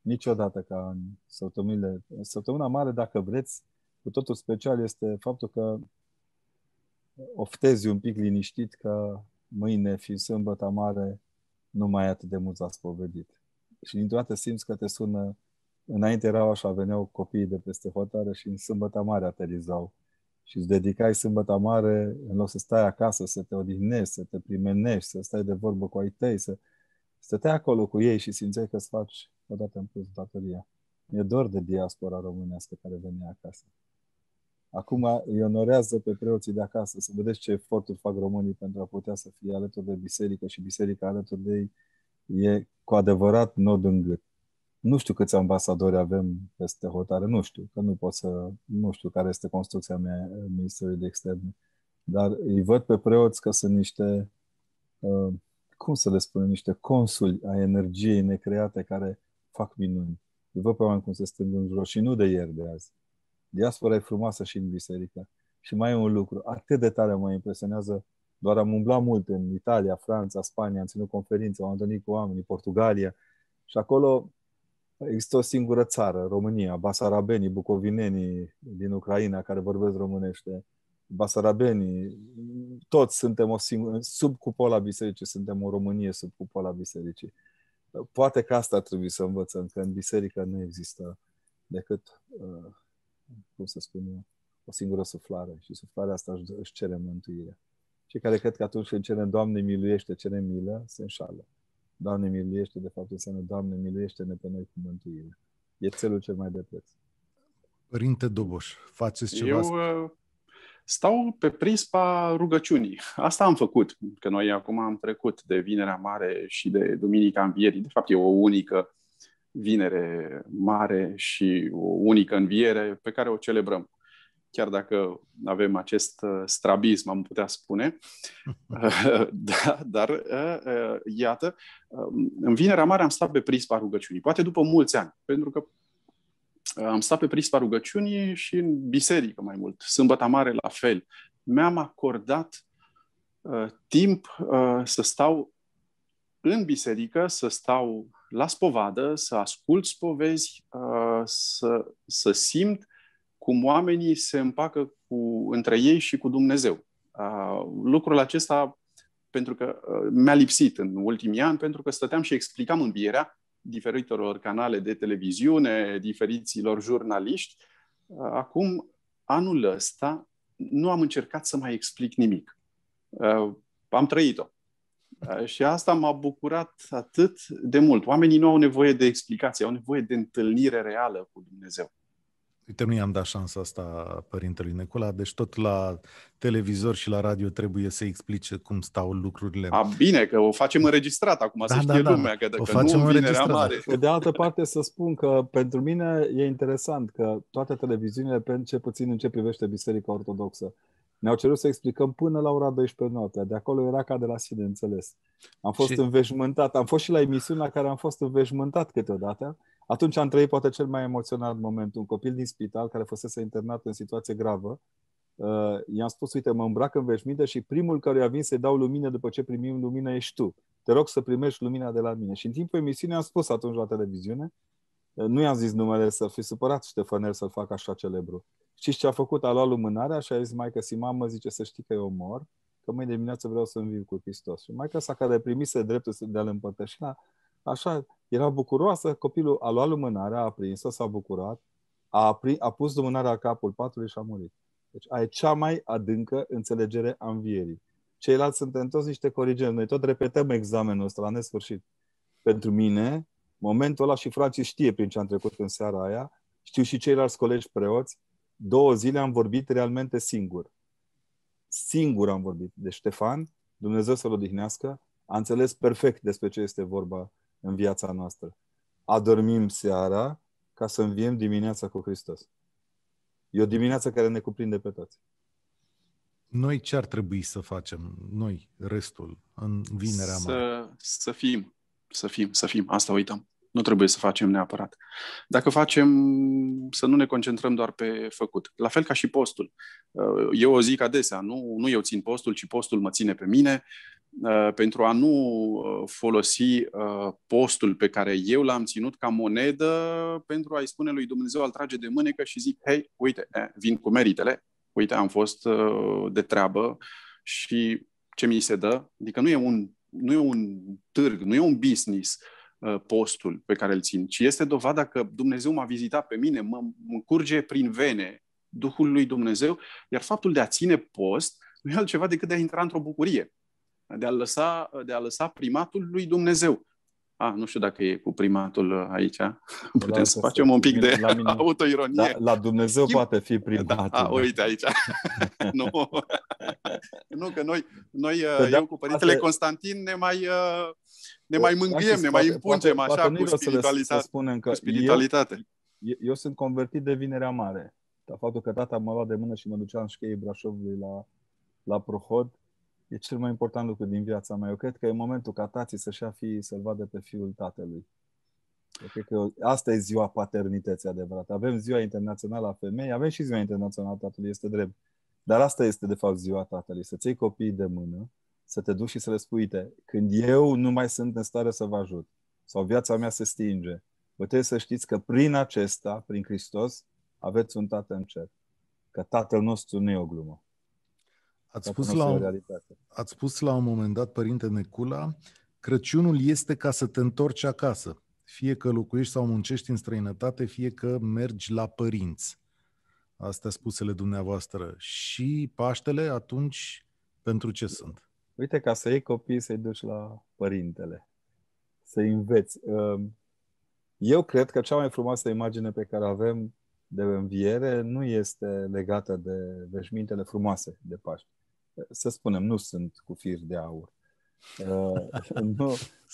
Niciodată ca în săptămânile, săptămâna mare, dacă vreți, cu totul special este faptul că oftezi un pic liniștit că mâine, fiind sâmbătă mare, nu mai atât de mult ați povedit. Și dintr-o dată simți că te sună, înainte erau așa, veneau copiii de peste hotare și în sâmbătă mare aterizau și îți dedicai sâmbătă mare, în loc să stai acasă, să te odihnești, să te primenești, să stai de vorbă cu ai tăi, să stăteai acolo cu ei și simțeai că îți faci odată în plus datoria. Mi-e dor de diaspora românească care venea acasă. Acum îi onorează pe preoții de acasă să vedeți ce eforturi fac românii pentru a putea să fie alături de biserică și biserica alături de ei e cu adevărat nod în gât. Nu știu câți ambasadori avem peste hotare, nu știu, că nu pot să, nu știu care este construcția mea eh, Ministerului de Externe, dar îi văd pe preoți că sunt niște, eh, cum să le spunem, niște consuli a energiei necreate care fac minuni. Îi văd pe oameni cum se strâng în jur și nu de ieri de azi. Diaspora e frumoasă și în biserică. Și mai e un lucru, atât de tare mă impresionează doar am umblat mult în Italia, Franța, Spania, am ținut conferințe, am întâlnit cu oamenii, Portugalia și acolo Există o singură țară, România, basarabenii, bucovinenii din Ucraina care vorbesc românește, basarabenii, toți suntem o singură, sub cupola bisericii, suntem o Românie sub cupola bisericii. Poate că asta trebuie să învățăm, că în biserică nu există decât, uh, cum să spun eu, o singură suflare și suflarea asta își cere mântuire. Cei care cred că atunci când cerem, Doamne, miluiește, cerem milă, se înșală. Doamne miluiește, de fapt înseamnă Doamne miluiește-ne pe noi cu mântuire. E celul cel mai de preț. Părinte Doboș, faceți ceva? Eu uh, stau pe prispa rugăciunii. Asta am făcut, că noi acum am trecut de Vinerea Mare și de Duminica Învierii. De fapt, e o unică Vinere Mare și o unică înviere pe care o celebrăm chiar dacă avem acest uh, strabism, am putea spune. da, dar, uh, iată, um, în vinerea mare am stat pe prispa rugăciunii, poate după mulți ani, pentru că uh, am stat pe prispa rugăciunii și în biserică mai mult, sâmbăta mare la fel. Mi-am acordat uh, timp uh, să stau în biserică, să stau la spovadă, să ascult spovezi, uh, să, să simt cum oamenii se împacă cu, între ei și cu Dumnezeu. Lucrul acesta pentru că mi-a lipsit în ultimii ani, pentru că stăteam și explicam învierea diferitelor canale de televiziune, diferiților jurnaliști. Acum, anul ăsta, nu am încercat să mai explic nimic. Am trăit-o. Și asta m-a bucurat atât de mult. Oamenii nu au nevoie de explicații, au nevoie de întâlnire reală cu Dumnezeu. Uite, nu i-am dat șansa asta părintelui Necula, deci tot la televizor și la radio trebuie să explice cum stau lucrurile. A, bine, că o facem înregistrat acum, da, să știe da, da. lumea, că o că facem nu, vinerea mare. Pe de altă parte să spun că pentru mine e interesant că toate televiziunile, pentru ce puțin în ce privește Biserica Ortodoxă, ne-au cerut să explicăm până la ora 12 noaptea. De acolo era ca de la sine, înțeles. Am fost și... înveșmântat. Am fost și la emisiuni la care am fost înveșmântat câteodată atunci am trăit poate cel mai emoționat moment. Un copil din spital care fusese internat în situație gravă, uh, i-am spus, uite, mă îmbrac în veșminte și primul care a vin să-i dau lumină după ce primim lumină ești tu. Te rog să primești lumina de la mine. Și în timpul emisiunii am spus atunci la televiziune, uh, nu i-am zis numele să fi supărat Ștefanel să-l facă așa celebru. Și ce a făcut? A luat lumânarea și a zis, Maica si mamă zice să știi că eu mor, că mâine dimineață vreau să înviu cu Hristos. Și maica sa care primise dreptul de a-l împărtăși, așa, era bucuroasă, copilul a luat lumânarea, a aprins, o s-a bucurat, a, aprins, a pus lumânarea capul patului și a murit. Deci ai cea mai adâncă înțelegere a învierii. Ceilalți suntem toți niște corigeni. Noi tot repetăm examenul ăsta la nesfârșit. Pentru mine, momentul ăla și frații știe prin ce am trecut în seara aia, știu și ceilalți colegi preoți, două zile am vorbit realmente singur. Singur am vorbit. De deci, Ștefan, Dumnezeu să-l odihnească, a înțeles perfect despre ce este vorba în viața noastră. Adormim seara ca să înviem dimineața cu Hristos. E o dimineață care ne cuprinde pe toți. Noi ce ar trebui să facem, noi, restul, în vinerea mare? Să fim, să fim, să fim. Asta uităm. Nu trebuie să facem neapărat. Dacă facem, să nu ne concentrăm doar pe făcut. La fel ca și postul. Eu o zic adesea, nu, nu eu țin postul, ci postul mă ține pe mine. Uh, pentru a nu uh, folosi uh, postul pe care eu l-am ținut ca monedă pentru a-i spune lui Dumnezeu, al trage de mânecă și zic, hei, uite, eh, vin cu meritele, uite, am fost de treabă și ce mi se dă, adică nu e un, nu e un târg, nu e un business postul pe care îl țin, ci este dovada că Dumnezeu m-a vizitat pe mine, mă, mă curge prin vene Duhul lui Dumnezeu, iar faptul de a ține post nu e altceva decât de a intra într-o bucurie de a lăsa, de a lăsa primatul lui Dumnezeu. A, nu știu dacă e cu primatul aici. Da, Putem să facem un pic de la mine, autoironie. La, da, la Dumnezeu Schimb... poate fi primatul. Da, a, uite aici. nu. nu, că noi, noi că eu cu Părintele poate... Constantin ne mai, ne mai mângâiem, ne mai impungem poate, așa poate cu, spiritualita- să spunem că cu spiritualitate. Eu, eu sunt convertit de Vinerea Mare. Dar faptul că tata m-a luat de mână și mă ducea în șcheie Brașovului la, la Prohod, e cel mai important lucru din viața mea. Eu cred că e momentul ca tații să-și ia fii, să-l vadă pe fiul tatălui. Eu cred că asta e ziua paternității adevărat. Avem ziua internațională a femeii, avem și ziua internațională a tatălui, este drept. Dar asta este, de fapt, ziua tatălui. Să-ți iei copiii de mână, să te duci și să le spui, uite, când eu nu mai sunt în stare să vă ajut, sau viața mea se stinge, vă trebuie să știți că prin acesta, prin Hristos, aveți un tată în cer. Că tatăl nostru nu e o glumă. Ați spus, la un, ați spus la un moment dat, părinte Necula, Crăciunul este ca să te întorci acasă. Fie că locuiești sau muncești în străinătate, fie că mergi la părinți. Astea spusele dumneavoastră. Și Paștele, atunci, pentru ce sunt? Uite, ca să iei copii, să-i duci la părintele. Să-i înveți. Ehm, eu cred că cea mai frumoasă imagine pe care avem de înviere nu este legată de veșmintele frumoase de Paște să spunem, nu sunt cu fir de aur. Uh, nu,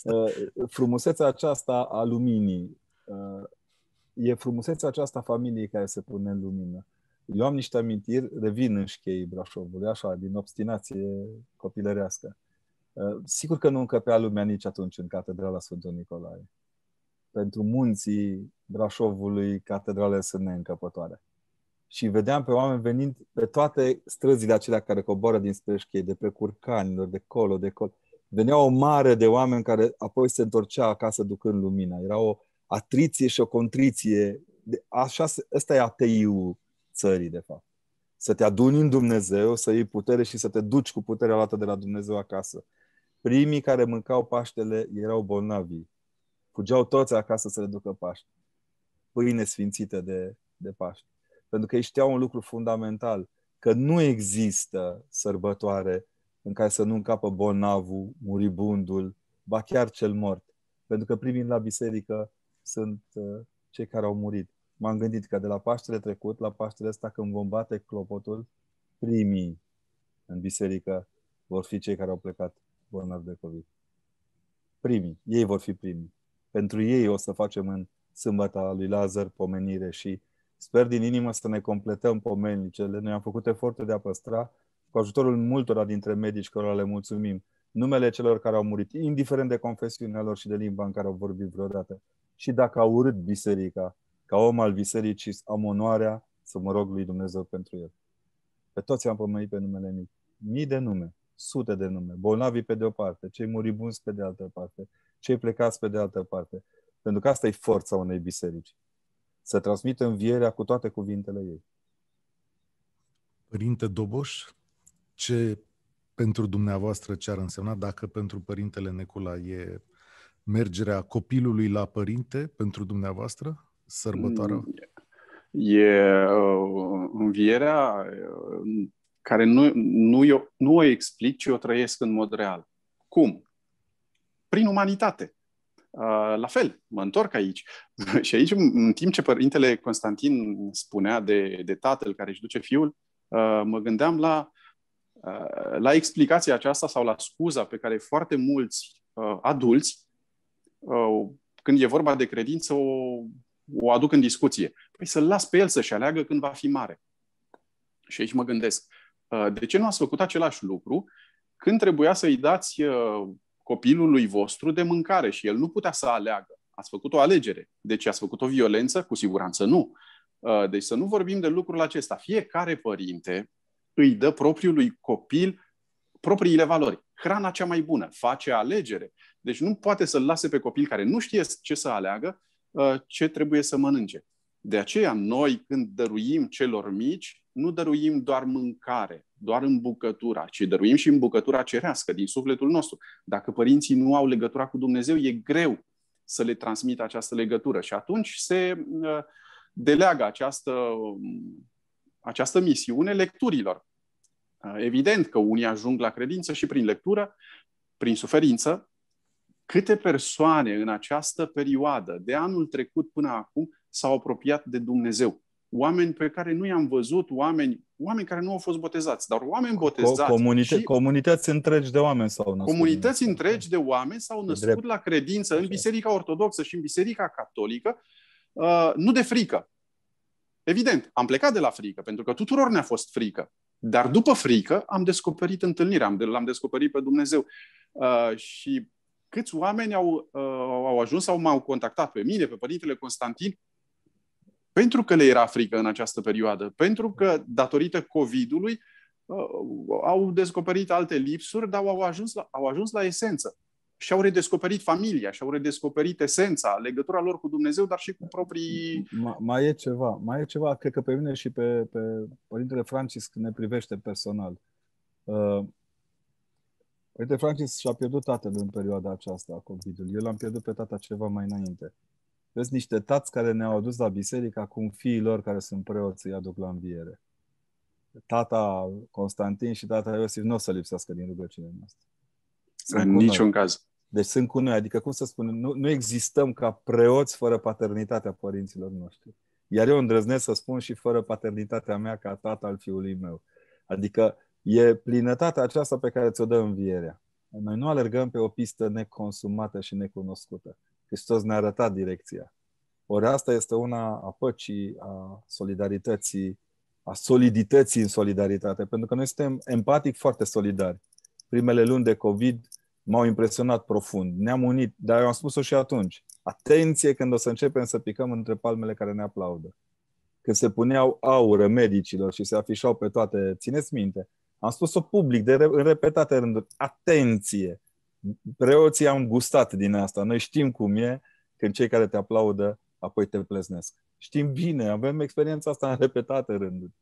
uh, frumusețea aceasta a luminii uh, e frumusețea aceasta a familiei care se pune în lumină. Eu am niște amintiri, revin în șchei Brașovului, așa, din obstinație copilărească. Sigur că nu încăpea lumea nici atunci în catedrala Sfântul Nicolae. Pentru munții Brașovului, catedralele sunt neîncăpătoare și vedeam pe oameni venind pe toate străzile acelea care coboară din spreșchei, de pe curcanilor, de colo, de colo. Venea o mare de oameni care apoi se întorcea acasă ducând lumina. Era o atriție și o contriție. Așa, ăsta e ateiul țării, de fapt. Să te aduni în Dumnezeu, să iei putere și să te duci cu puterea luată de la Dumnezeu acasă. Primii care mâncau Paștele erau bolnavi. Fugeau toți acasă să le ducă Paște. Pâine sfințită de, de Paște pentru că ei știau un lucru fundamental, că nu există sărbătoare în care să nu încapă bolnavul, muribundul, ba chiar cel mort. Pentru că primii la biserică sunt uh, cei care au murit. M-am gândit că de la Paștele trecut la Paștele ăsta, când vom bate clopotul, primii în biserică vor fi cei care au plecat bolnavi de COVID. Primii. Ei vor fi primii. Pentru ei o să facem în sâmbăta lui Lazar pomenire și Sper din inimă să ne completăm pomenicele. Noi am făcut efortul de a păstra cu ajutorul multora dintre medici cărora le mulțumim numele celor care au murit, indiferent de confesiunea lor și de limba în care au vorbit vreodată. Și dacă au urât biserica, ca om al bisericii, am onoarea să mă rog lui Dumnezeu pentru el. Pe toți am pomenit pe numele mic. Mii de nume, sute de nume, bolnavii pe de o parte, cei muribunzi pe de altă parte, cei plecați pe de altă parte. Pentru că asta e forța unei biserici să transmită învierea cu toate cuvintele ei. Părinte Doboș, ce pentru dumneavoastră ce ar însemna dacă pentru Părintele Necula e mergerea copilului la părinte pentru dumneavoastră, sărbătoarea? Mm, e uh, învierea uh, care nu, nu, eu, nu o explic, ci o trăiesc în mod real. Cum? Prin umanitate. Ah, la fel, mă întorc aici. și aici, în timp ce părintele Constantin spunea de, de tatăl care își duce fiul, ah, mă gândeam la, ah, la explicația aceasta sau la scuza pe care foarte mulți adulți, când e vorba de credință, o, o aduc în discuție. Păi să-l las pe el să-și aleagă când va fi mare. Și aici mă gândesc, de ce nu ați făcut același lucru când trebuia să-i dați copilului vostru de mâncare și el nu putea să aleagă. Ați făcut o alegere. Deci ați făcut o violență? Cu siguranță nu. Uh, deci să nu vorbim de lucrul acesta. Fiecare părinte îi dă propriului copil propriile valori. Hrana cea mai bună, face alegere. Deci nu poate să-l lase pe copil care nu știe ce să aleagă, uh, ce trebuie să mănânce. De aceea noi când dăruim celor mici, nu dăruim doar mâncare, doar în bucătura, ci dăruim și în bucătura cerească, din sufletul nostru. Dacă părinții nu au legătura cu Dumnezeu, e greu să le transmită această legătură și atunci se uh, deleagă această, această misiune lecturilor. Uh, evident că unii ajung la credință și prin lectură, prin suferință. Câte persoane în această perioadă, de anul trecut până acum, s-au apropiat de Dumnezeu. Oameni pe care nu i-am văzut, oameni, oameni care nu au fost botezați, dar oameni botezați. Comunite- și comunități întregi de oameni s-au născut. Comunități întregi de oameni s-au născut drept. la credință în Biserica Ortodoxă și în Biserica Catolică, uh, nu de frică. Evident, am plecat de la frică, pentru că tuturor ne-a fost frică. Dar după frică am descoperit întâlnirea, am, l-am descoperit pe Dumnezeu. Uh, și câți oameni au, uh, au ajuns sau m-au contactat pe mine, pe Părintele Constantin, pentru că le era frică în această perioadă, pentru că, datorită COVID-ului, uh, au descoperit alte lipsuri, dar au ajuns la, au ajuns la esență. Și au redescoperit familia, și au redescoperit esența, legătura lor cu Dumnezeu, dar și cu proprii... Mai, mai e ceva, mai e ceva, cred că pe mine și pe, pe Părintele Francis ne privește personal. Uh, Părintele Francis și-a pierdut tatăl în perioada aceasta a COVID-ului. Eu l-am pierdut pe tata ceva mai înainte. Vezi niște tați care ne-au adus la biserică acum fiilor care sunt preoți îi aduc la înviere. Tata Constantin și tata Iosif nu o să lipsească din rugăciunea noastră. Sunt În niciun noi. caz. Deci sunt cu noi. Adică, cum să spunem, nu, nu existăm ca preoți fără paternitatea părinților noștri. Iar eu îndrăznesc să spun și fără paternitatea mea ca tată al fiului meu. Adică e plinătatea aceasta pe care ți-o dă învierea. Noi nu alergăm pe o pistă neconsumată și necunoscută. Hristos ne-a arătat direcția. Ori asta este una a păcii, a solidarității, a solidității în solidaritate, pentru că noi suntem empatic foarte solidari. Primele luni de COVID m-au impresionat profund, ne-am unit, dar eu am spus-o și atunci. Atenție când o să începem să picăm între palmele care ne aplaudă. Când se puneau aură medicilor și se afișau pe toate, țineți minte, am spus-o public de re- în repetate rânduri, atenție! preoții am gustat din asta. Noi știm cum e când cei care te aplaudă apoi te pleznesc. Știm bine, avem experiența asta în repetate rânduri.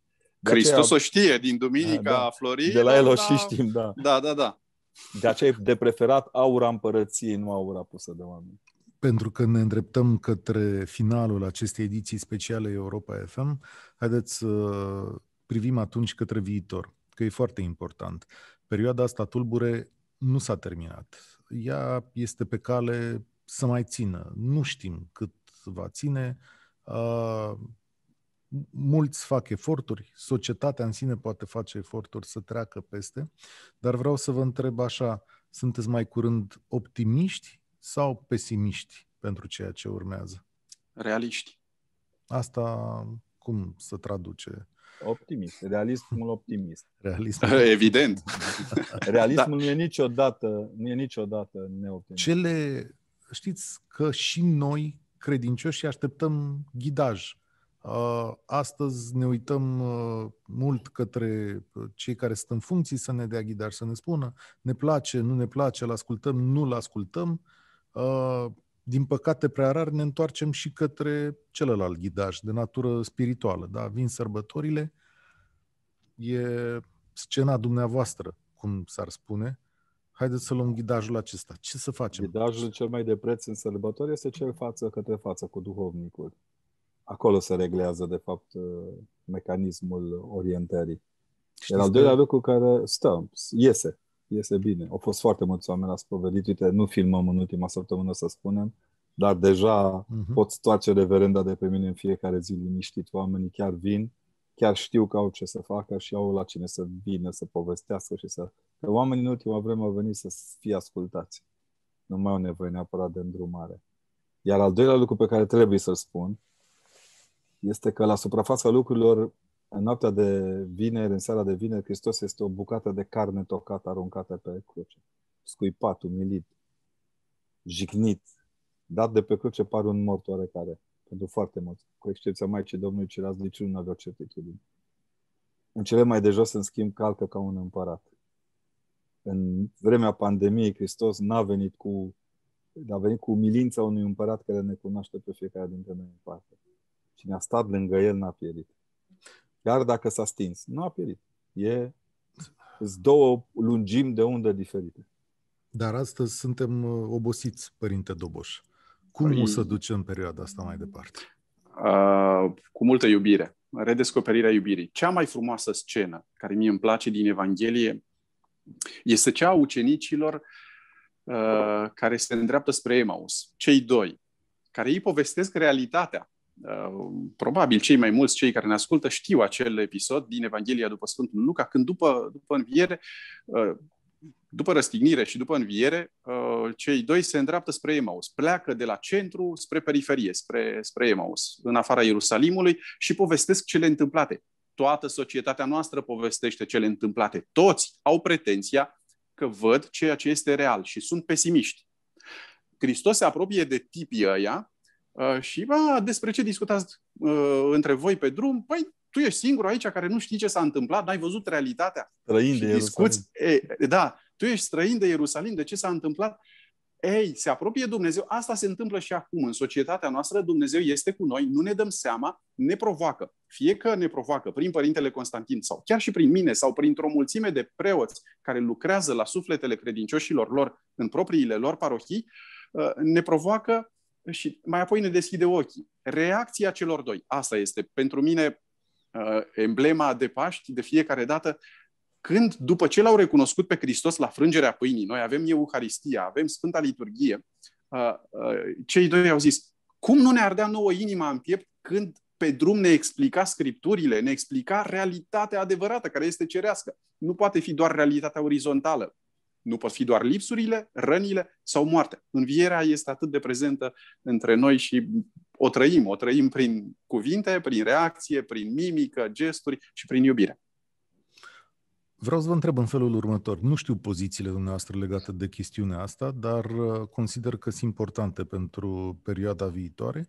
Hristos o știe din Duminica da, da. Florii. De la el o da, și știm, da. Da, da, da. De aceea e de preferat aura împărăției, nu aura pusă de oameni. Pentru că ne îndreptăm către finalul acestei ediții speciale Europa FM, haideți să privim atunci către viitor, că e foarte important. Perioada asta tulbure nu s-a terminat. Ea este pe cale să mai țină. Nu știm cât va ține. Mulți fac eforturi, societatea în sine poate face eforturi să treacă peste, dar vreau să vă întreb așa, sunteți mai curând optimiști sau pesimiști pentru ceea ce urmează? Realiști. Asta cum se traduce? Optimist, realismul optimist. Realism. Evident. Realismul da. nu e niciodată, nu e niciodată neoptimist. Cele, știți că și noi, credincioși, așteptăm ghidaj. Uh, astăzi ne uităm uh, mult către uh, cei care sunt în funcții să ne dea ghidaj, să ne spună ne place, nu ne place, îl ascultăm, nu-l ascultăm din păcate, prea rar ne întoarcem și către celălalt ghidaj de natură spirituală. Da? Vin sărbătorile, e scena dumneavoastră, cum s-ar spune. Haideți să luăm ghidajul acesta. Ce să facem? Ghidajul cel mai de preț în sărbători este cel față către față cu duhovnicul. Acolo se reglează, de fapt, uh, mecanismul orientării. Și al doilea că... lucru care stă, iese iese bine. Au fost foarte mulți oameni la spovedit, uite, nu filmăm în ultima săptămână, să spunem, dar deja uh-huh. pot toace reverenda de pe mine în fiecare zi liniștit, oamenii chiar vin, chiar știu că au ce să facă și au la cine să vină, să povestească și să... Că oamenii în ultima vreme au venit să fie ascultați. Nu mai au nevoie neapărat de îndrumare. Iar al doilea lucru pe care trebuie să-l spun este că la suprafața lucrurilor în noaptea de vineri, în seara de vineri, Hristos este o bucată de carne tocată, aruncată pe cruce. Scuipat, umilit, jignit, dat de pe cruce pare un mort oarecare, pentru foarte mult, cu excepția Maicii Domnului, ceilalți niciunul nu aveau certitudine. În cele mai de jos, în schimb, calcă ca un împărat. În vremea pandemiei, Hristos n-a venit cu a venit cu umilința unui împărat care ne cunoaște pe fiecare dintre noi în parte. Cine a stat lângă el n-a pierit chiar dacă s-a stins. Nu a pierit. E două lungimi de undă diferite. Dar astăzi suntem uh, obosiți, părinte Doboș. Cum Păi... o să ducem perioada asta mai departe? Uh, cu multă iubire. Redescoperirea iubirii. Cea mai frumoasă scenă care mie îmi place din Evanghelie este cea a ucenicilor uh, care se îndreaptă spre Emaus. Cei doi, care îi povestesc realitatea Uh, probabil cei mai mulți, cei care ne ascultă, știu acel episod din Evanghelia după Sfântul Luca, când după, după înviere, uh, după răstignire și după înviere, uh, cei doi se îndreaptă spre Emaus, pleacă de la centru spre periferie, spre, spre Emaus, în afara Ierusalimului și povestesc cele întâmplate. Toată societatea noastră povestește cele întâmplate. Toți au pretenția că văd ceea ce este real și sunt pesimiști. Hristos se apropie de tipii ăia Uh, și, ba despre ce discutați uh, între voi pe drum? Păi, tu ești singur aici care nu știi ce s-a întâmplat, n-ai văzut realitatea. Străin de discuți, Ierusalim. E, da, tu ești străin de Ierusalim, de ce s-a întâmplat? Ei, se apropie Dumnezeu, asta se întâmplă și acum în societatea noastră, Dumnezeu este cu noi, nu ne dăm seama, ne provoacă. Fie că ne provoacă prin Părintele Constantin sau chiar și prin mine sau printr-o mulțime de preoți care lucrează la sufletele credincioșilor lor în propriile lor parohii, uh, ne provoacă și mai apoi ne deschide ochii. Reacția celor doi. Asta este pentru mine uh, emblema de Paști de fiecare dată când, după ce l-au recunoscut pe Hristos la frângerea pâinii, noi avem Euharistia, avem Sfânta Liturghie, uh, uh, cei doi au zis, cum nu ne ardea nouă inima în piept când pe drum ne explica scripturile, ne explica realitatea adevărată care este cerească. Nu poate fi doar realitatea orizontală. Nu pot fi doar lipsurile, rănile sau moartea. Învierea este atât de prezentă între noi și o trăim. O trăim prin cuvinte, prin reacție, prin mimică, gesturi și prin iubire. Vreau să vă întreb în felul următor. Nu știu pozițiile dumneavoastră legate de chestiunea asta, dar uh, consider că sunt importante pentru perioada viitoare.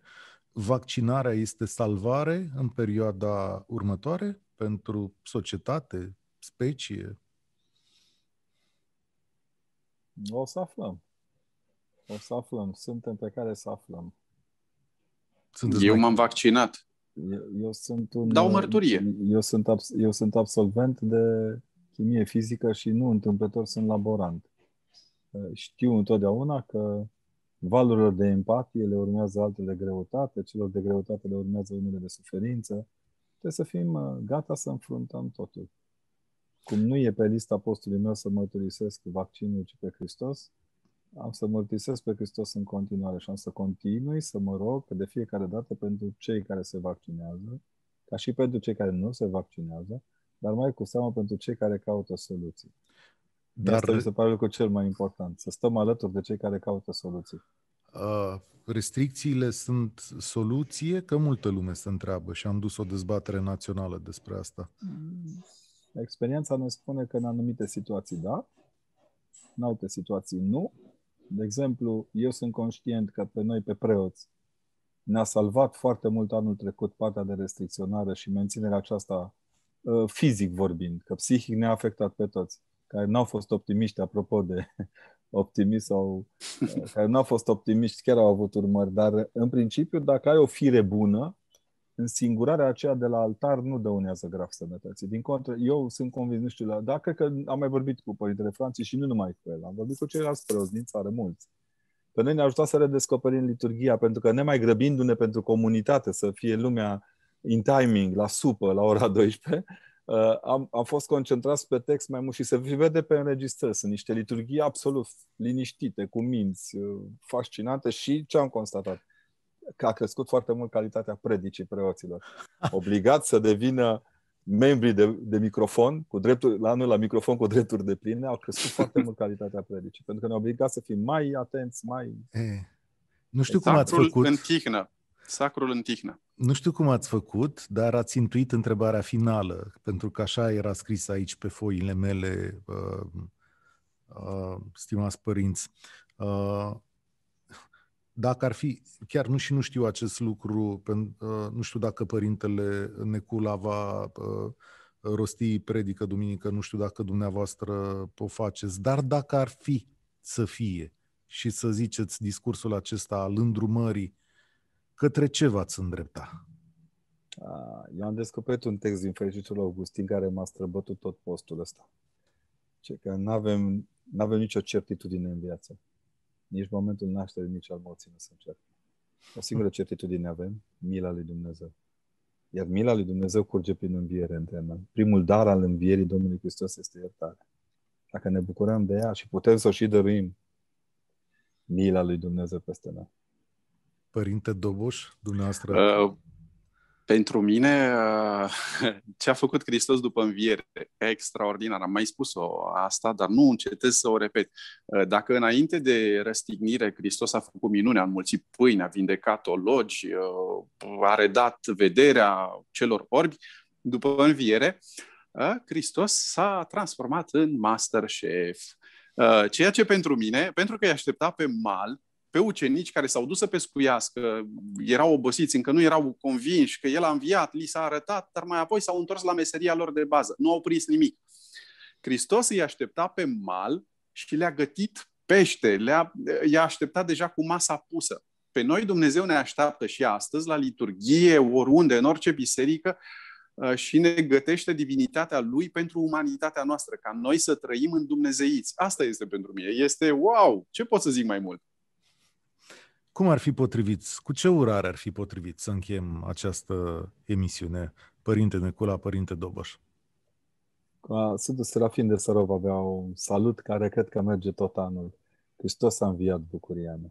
Vaccinarea este salvare în perioada următoare pentru societate, specie, o să aflăm. O să aflăm. Suntem pe care să aflăm. Sunteți eu m-am vaccinat. Eu, eu sunt un... Dau mărturie. Eu sunt, abs, eu sunt absolvent de chimie fizică și nu întâmplător sunt laborant. Știu întotdeauna că valurile de empatie le urmează altele de greutate, celor de greutate le urmează unele de suferință. Trebuie să fim uh, gata să înfruntăm totul cum nu e pe lista postului meu să mărturisesc vaccinul, ci pe Hristos, am să mărturisesc pe Hristos în continuare și am să continui să mă rog de fiecare dată pentru cei care se vaccinează, ca și pentru cei care nu se vaccinează, dar mai cu seamă pentru cei care caută soluții. Dar... Asta mi se pare lucrul cel mai important, să stăm alături de cei care caută soluții. Uh, restricțiile sunt soluție? Că multă lume se întreabă și am dus o dezbatere națională despre asta. Mm. Experiența ne spune că în anumite situații da, în alte situații nu. De exemplu, eu sunt conștient că pe noi, pe preoți, ne-a salvat foarte mult anul trecut partea de restricționare și menținerea aceasta ă, fizic vorbind, că psihic ne-a afectat pe toți, care n-au fost optimiști, apropo de optimist sau ă, care n-au fost optimiști, chiar au avut urmări, dar în principiu, dacă ai o fire bună, singurarea aceea de la altar nu dăunează grav sănătății. Din contră, eu sunt convins, nu știu, la, dar cred că am mai vorbit cu Părintele Franții și nu numai cu el, am vorbit cu ceilalți preoți din țară, mulți. Pe noi ne-a ajutat să redescoperim liturgia, pentru că ne mai grăbindu-ne pentru comunitate, să fie lumea in timing, la supă, la ora 12, uh, am, am fost concentrați pe text mai mult și se vede pe înregistrări. Sunt niște liturghii absolut liniștite, cu minți, uh, fascinante și ce am constatat? că a crescut foarte mult calitatea predicii preoților. Obligați să devină membrii de, de microfon, cu drepturi, la anul la microfon cu drepturi de pline, au crescut foarte mult calitatea predicii, pentru că ne au obligat să fim mai atenți, mai... E, nu știu cum ați făcut... În tihnă. Sacrul în tihnă. Nu știu cum ați făcut, dar ați intuit întrebarea finală, pentru că așa era scris aici pe foile mele, uh, uh, stimați părinți. Uh, dacă ar fi, chiar nu și nu știu acest lucru, uh, nu știu dacă părintele Necula va uh, rosti predică duminică, nu știu dacă dumneavoastră o faceți, dar dacă ar fi să fie și să ziceți discursul acesta al îndrumării, către ce v-ați îndrepta? Eu am descoperit un text din fericitul Augustin care m-a străbătut tot postul ăsta. Ce că nu avem nicio certitudine în viață nici momentul nașterii, nici al morții nu sunt cert. O singură certitudine avem, mila lui Dumnezeu. Iar mila lui Dumnezeu curge prin înviere noi. Primul dar al învierii Domnului Hristos este iertare. Dacă ne bucurăm de ea și putem să o și dăruim, mila lui Dumnezeu peste noi. Părinte Doboș, dumneavoastră... Uh, pentru mine, uh, ce a făcut Hristos după înviere e extraordinar. Am mai spus-o asta, dar nu încetez să o repet. Uh, dacă înainte de răstignire Hristos a făcut minunea, a înmulțit pâine, a vindecat ologi, uh, a redat vederea celor orbi, după înviere, Hristos s-a transformat în master chef. Ceea ce pentru mine, pentru că îi aștepta pe mal, pe ucenici care s-au dus să pescuiască, erau obosiți, încă nu erau convinși că el a înviat, li s-a arătat, dar mai apoi s-au întors la meseria lor de bază. Nu au prins nimic. Hristos îi aștepta pe mal și le-a gătit pește, le-a, i-a așteptat deja cu masa pusă. Pe noi Dumnezeu ne așteaptă și astăzi la liturghie, oriunde, în orice biserică, uh, și ne gătește divinitatea Lui pentru umanitatea noastră, ca noi să trăim în Dumnezeiți. Asta este pentru mine. Este wow! Ce pot să zic mai mult? Cum ar fi potrivit, cu ce urare ar fi potrivit să încheiem această emisiune, Părinte Necula, Părinte Doboș? Sfântul Serafin de Sărov avea un salut care cred că merge tot anul. Hristos a înviat bucuria mea.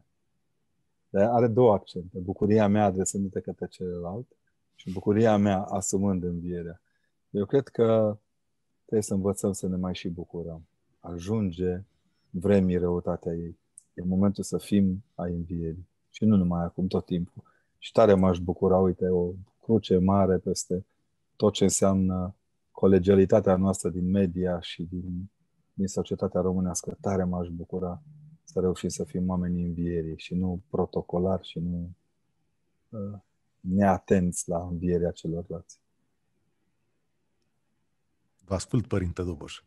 Dar are două accente. Bucuria mea adresându-te către celălalt și bucuria mea asumând învierea. Eu cred că trebuie să învățăm să ne mai și bucurăm. Ajunge vremii răutatea ei. E momentul să fim ai învierii. Și nu numai acum, tot timpul. Și tare m-aș bucura, uite, o cruce mare peste tot ce înseamnă colegialitatea noastră din media și din, din societatea românească. Tare m-aș bucura să reușim să fim oamenii învierii și nu protocolari și nu uh, neatenți la învierea celorlalți. Vă ascult, Părinte Doboș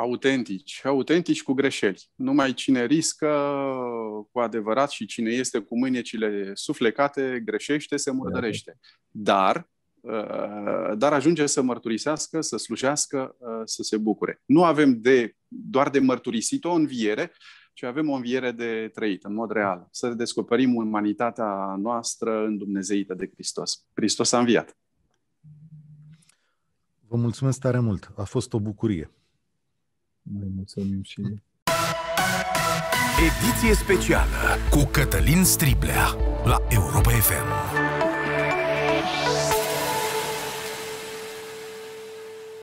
autentici, autentici cu greșeli. Numai cine riscă cu adevărat și cine este cu mâinile suflecate, greșește, se murdărește. Dar, uh, dar ajunge să mărturisească, să slujească, uh, să se bucure. Nu avem de, doar de mărturisit o înviere, ci avem o înviere de trăit, în mod real. Să descoperim umanitatea noastră în Dumnezeită de Hristos. Hristos a înviat. Vă mulțumesc tare mult. A fost o bucurie. Noi mulțumim și Ediție specială cu Cătălin Striblea la Europa FM.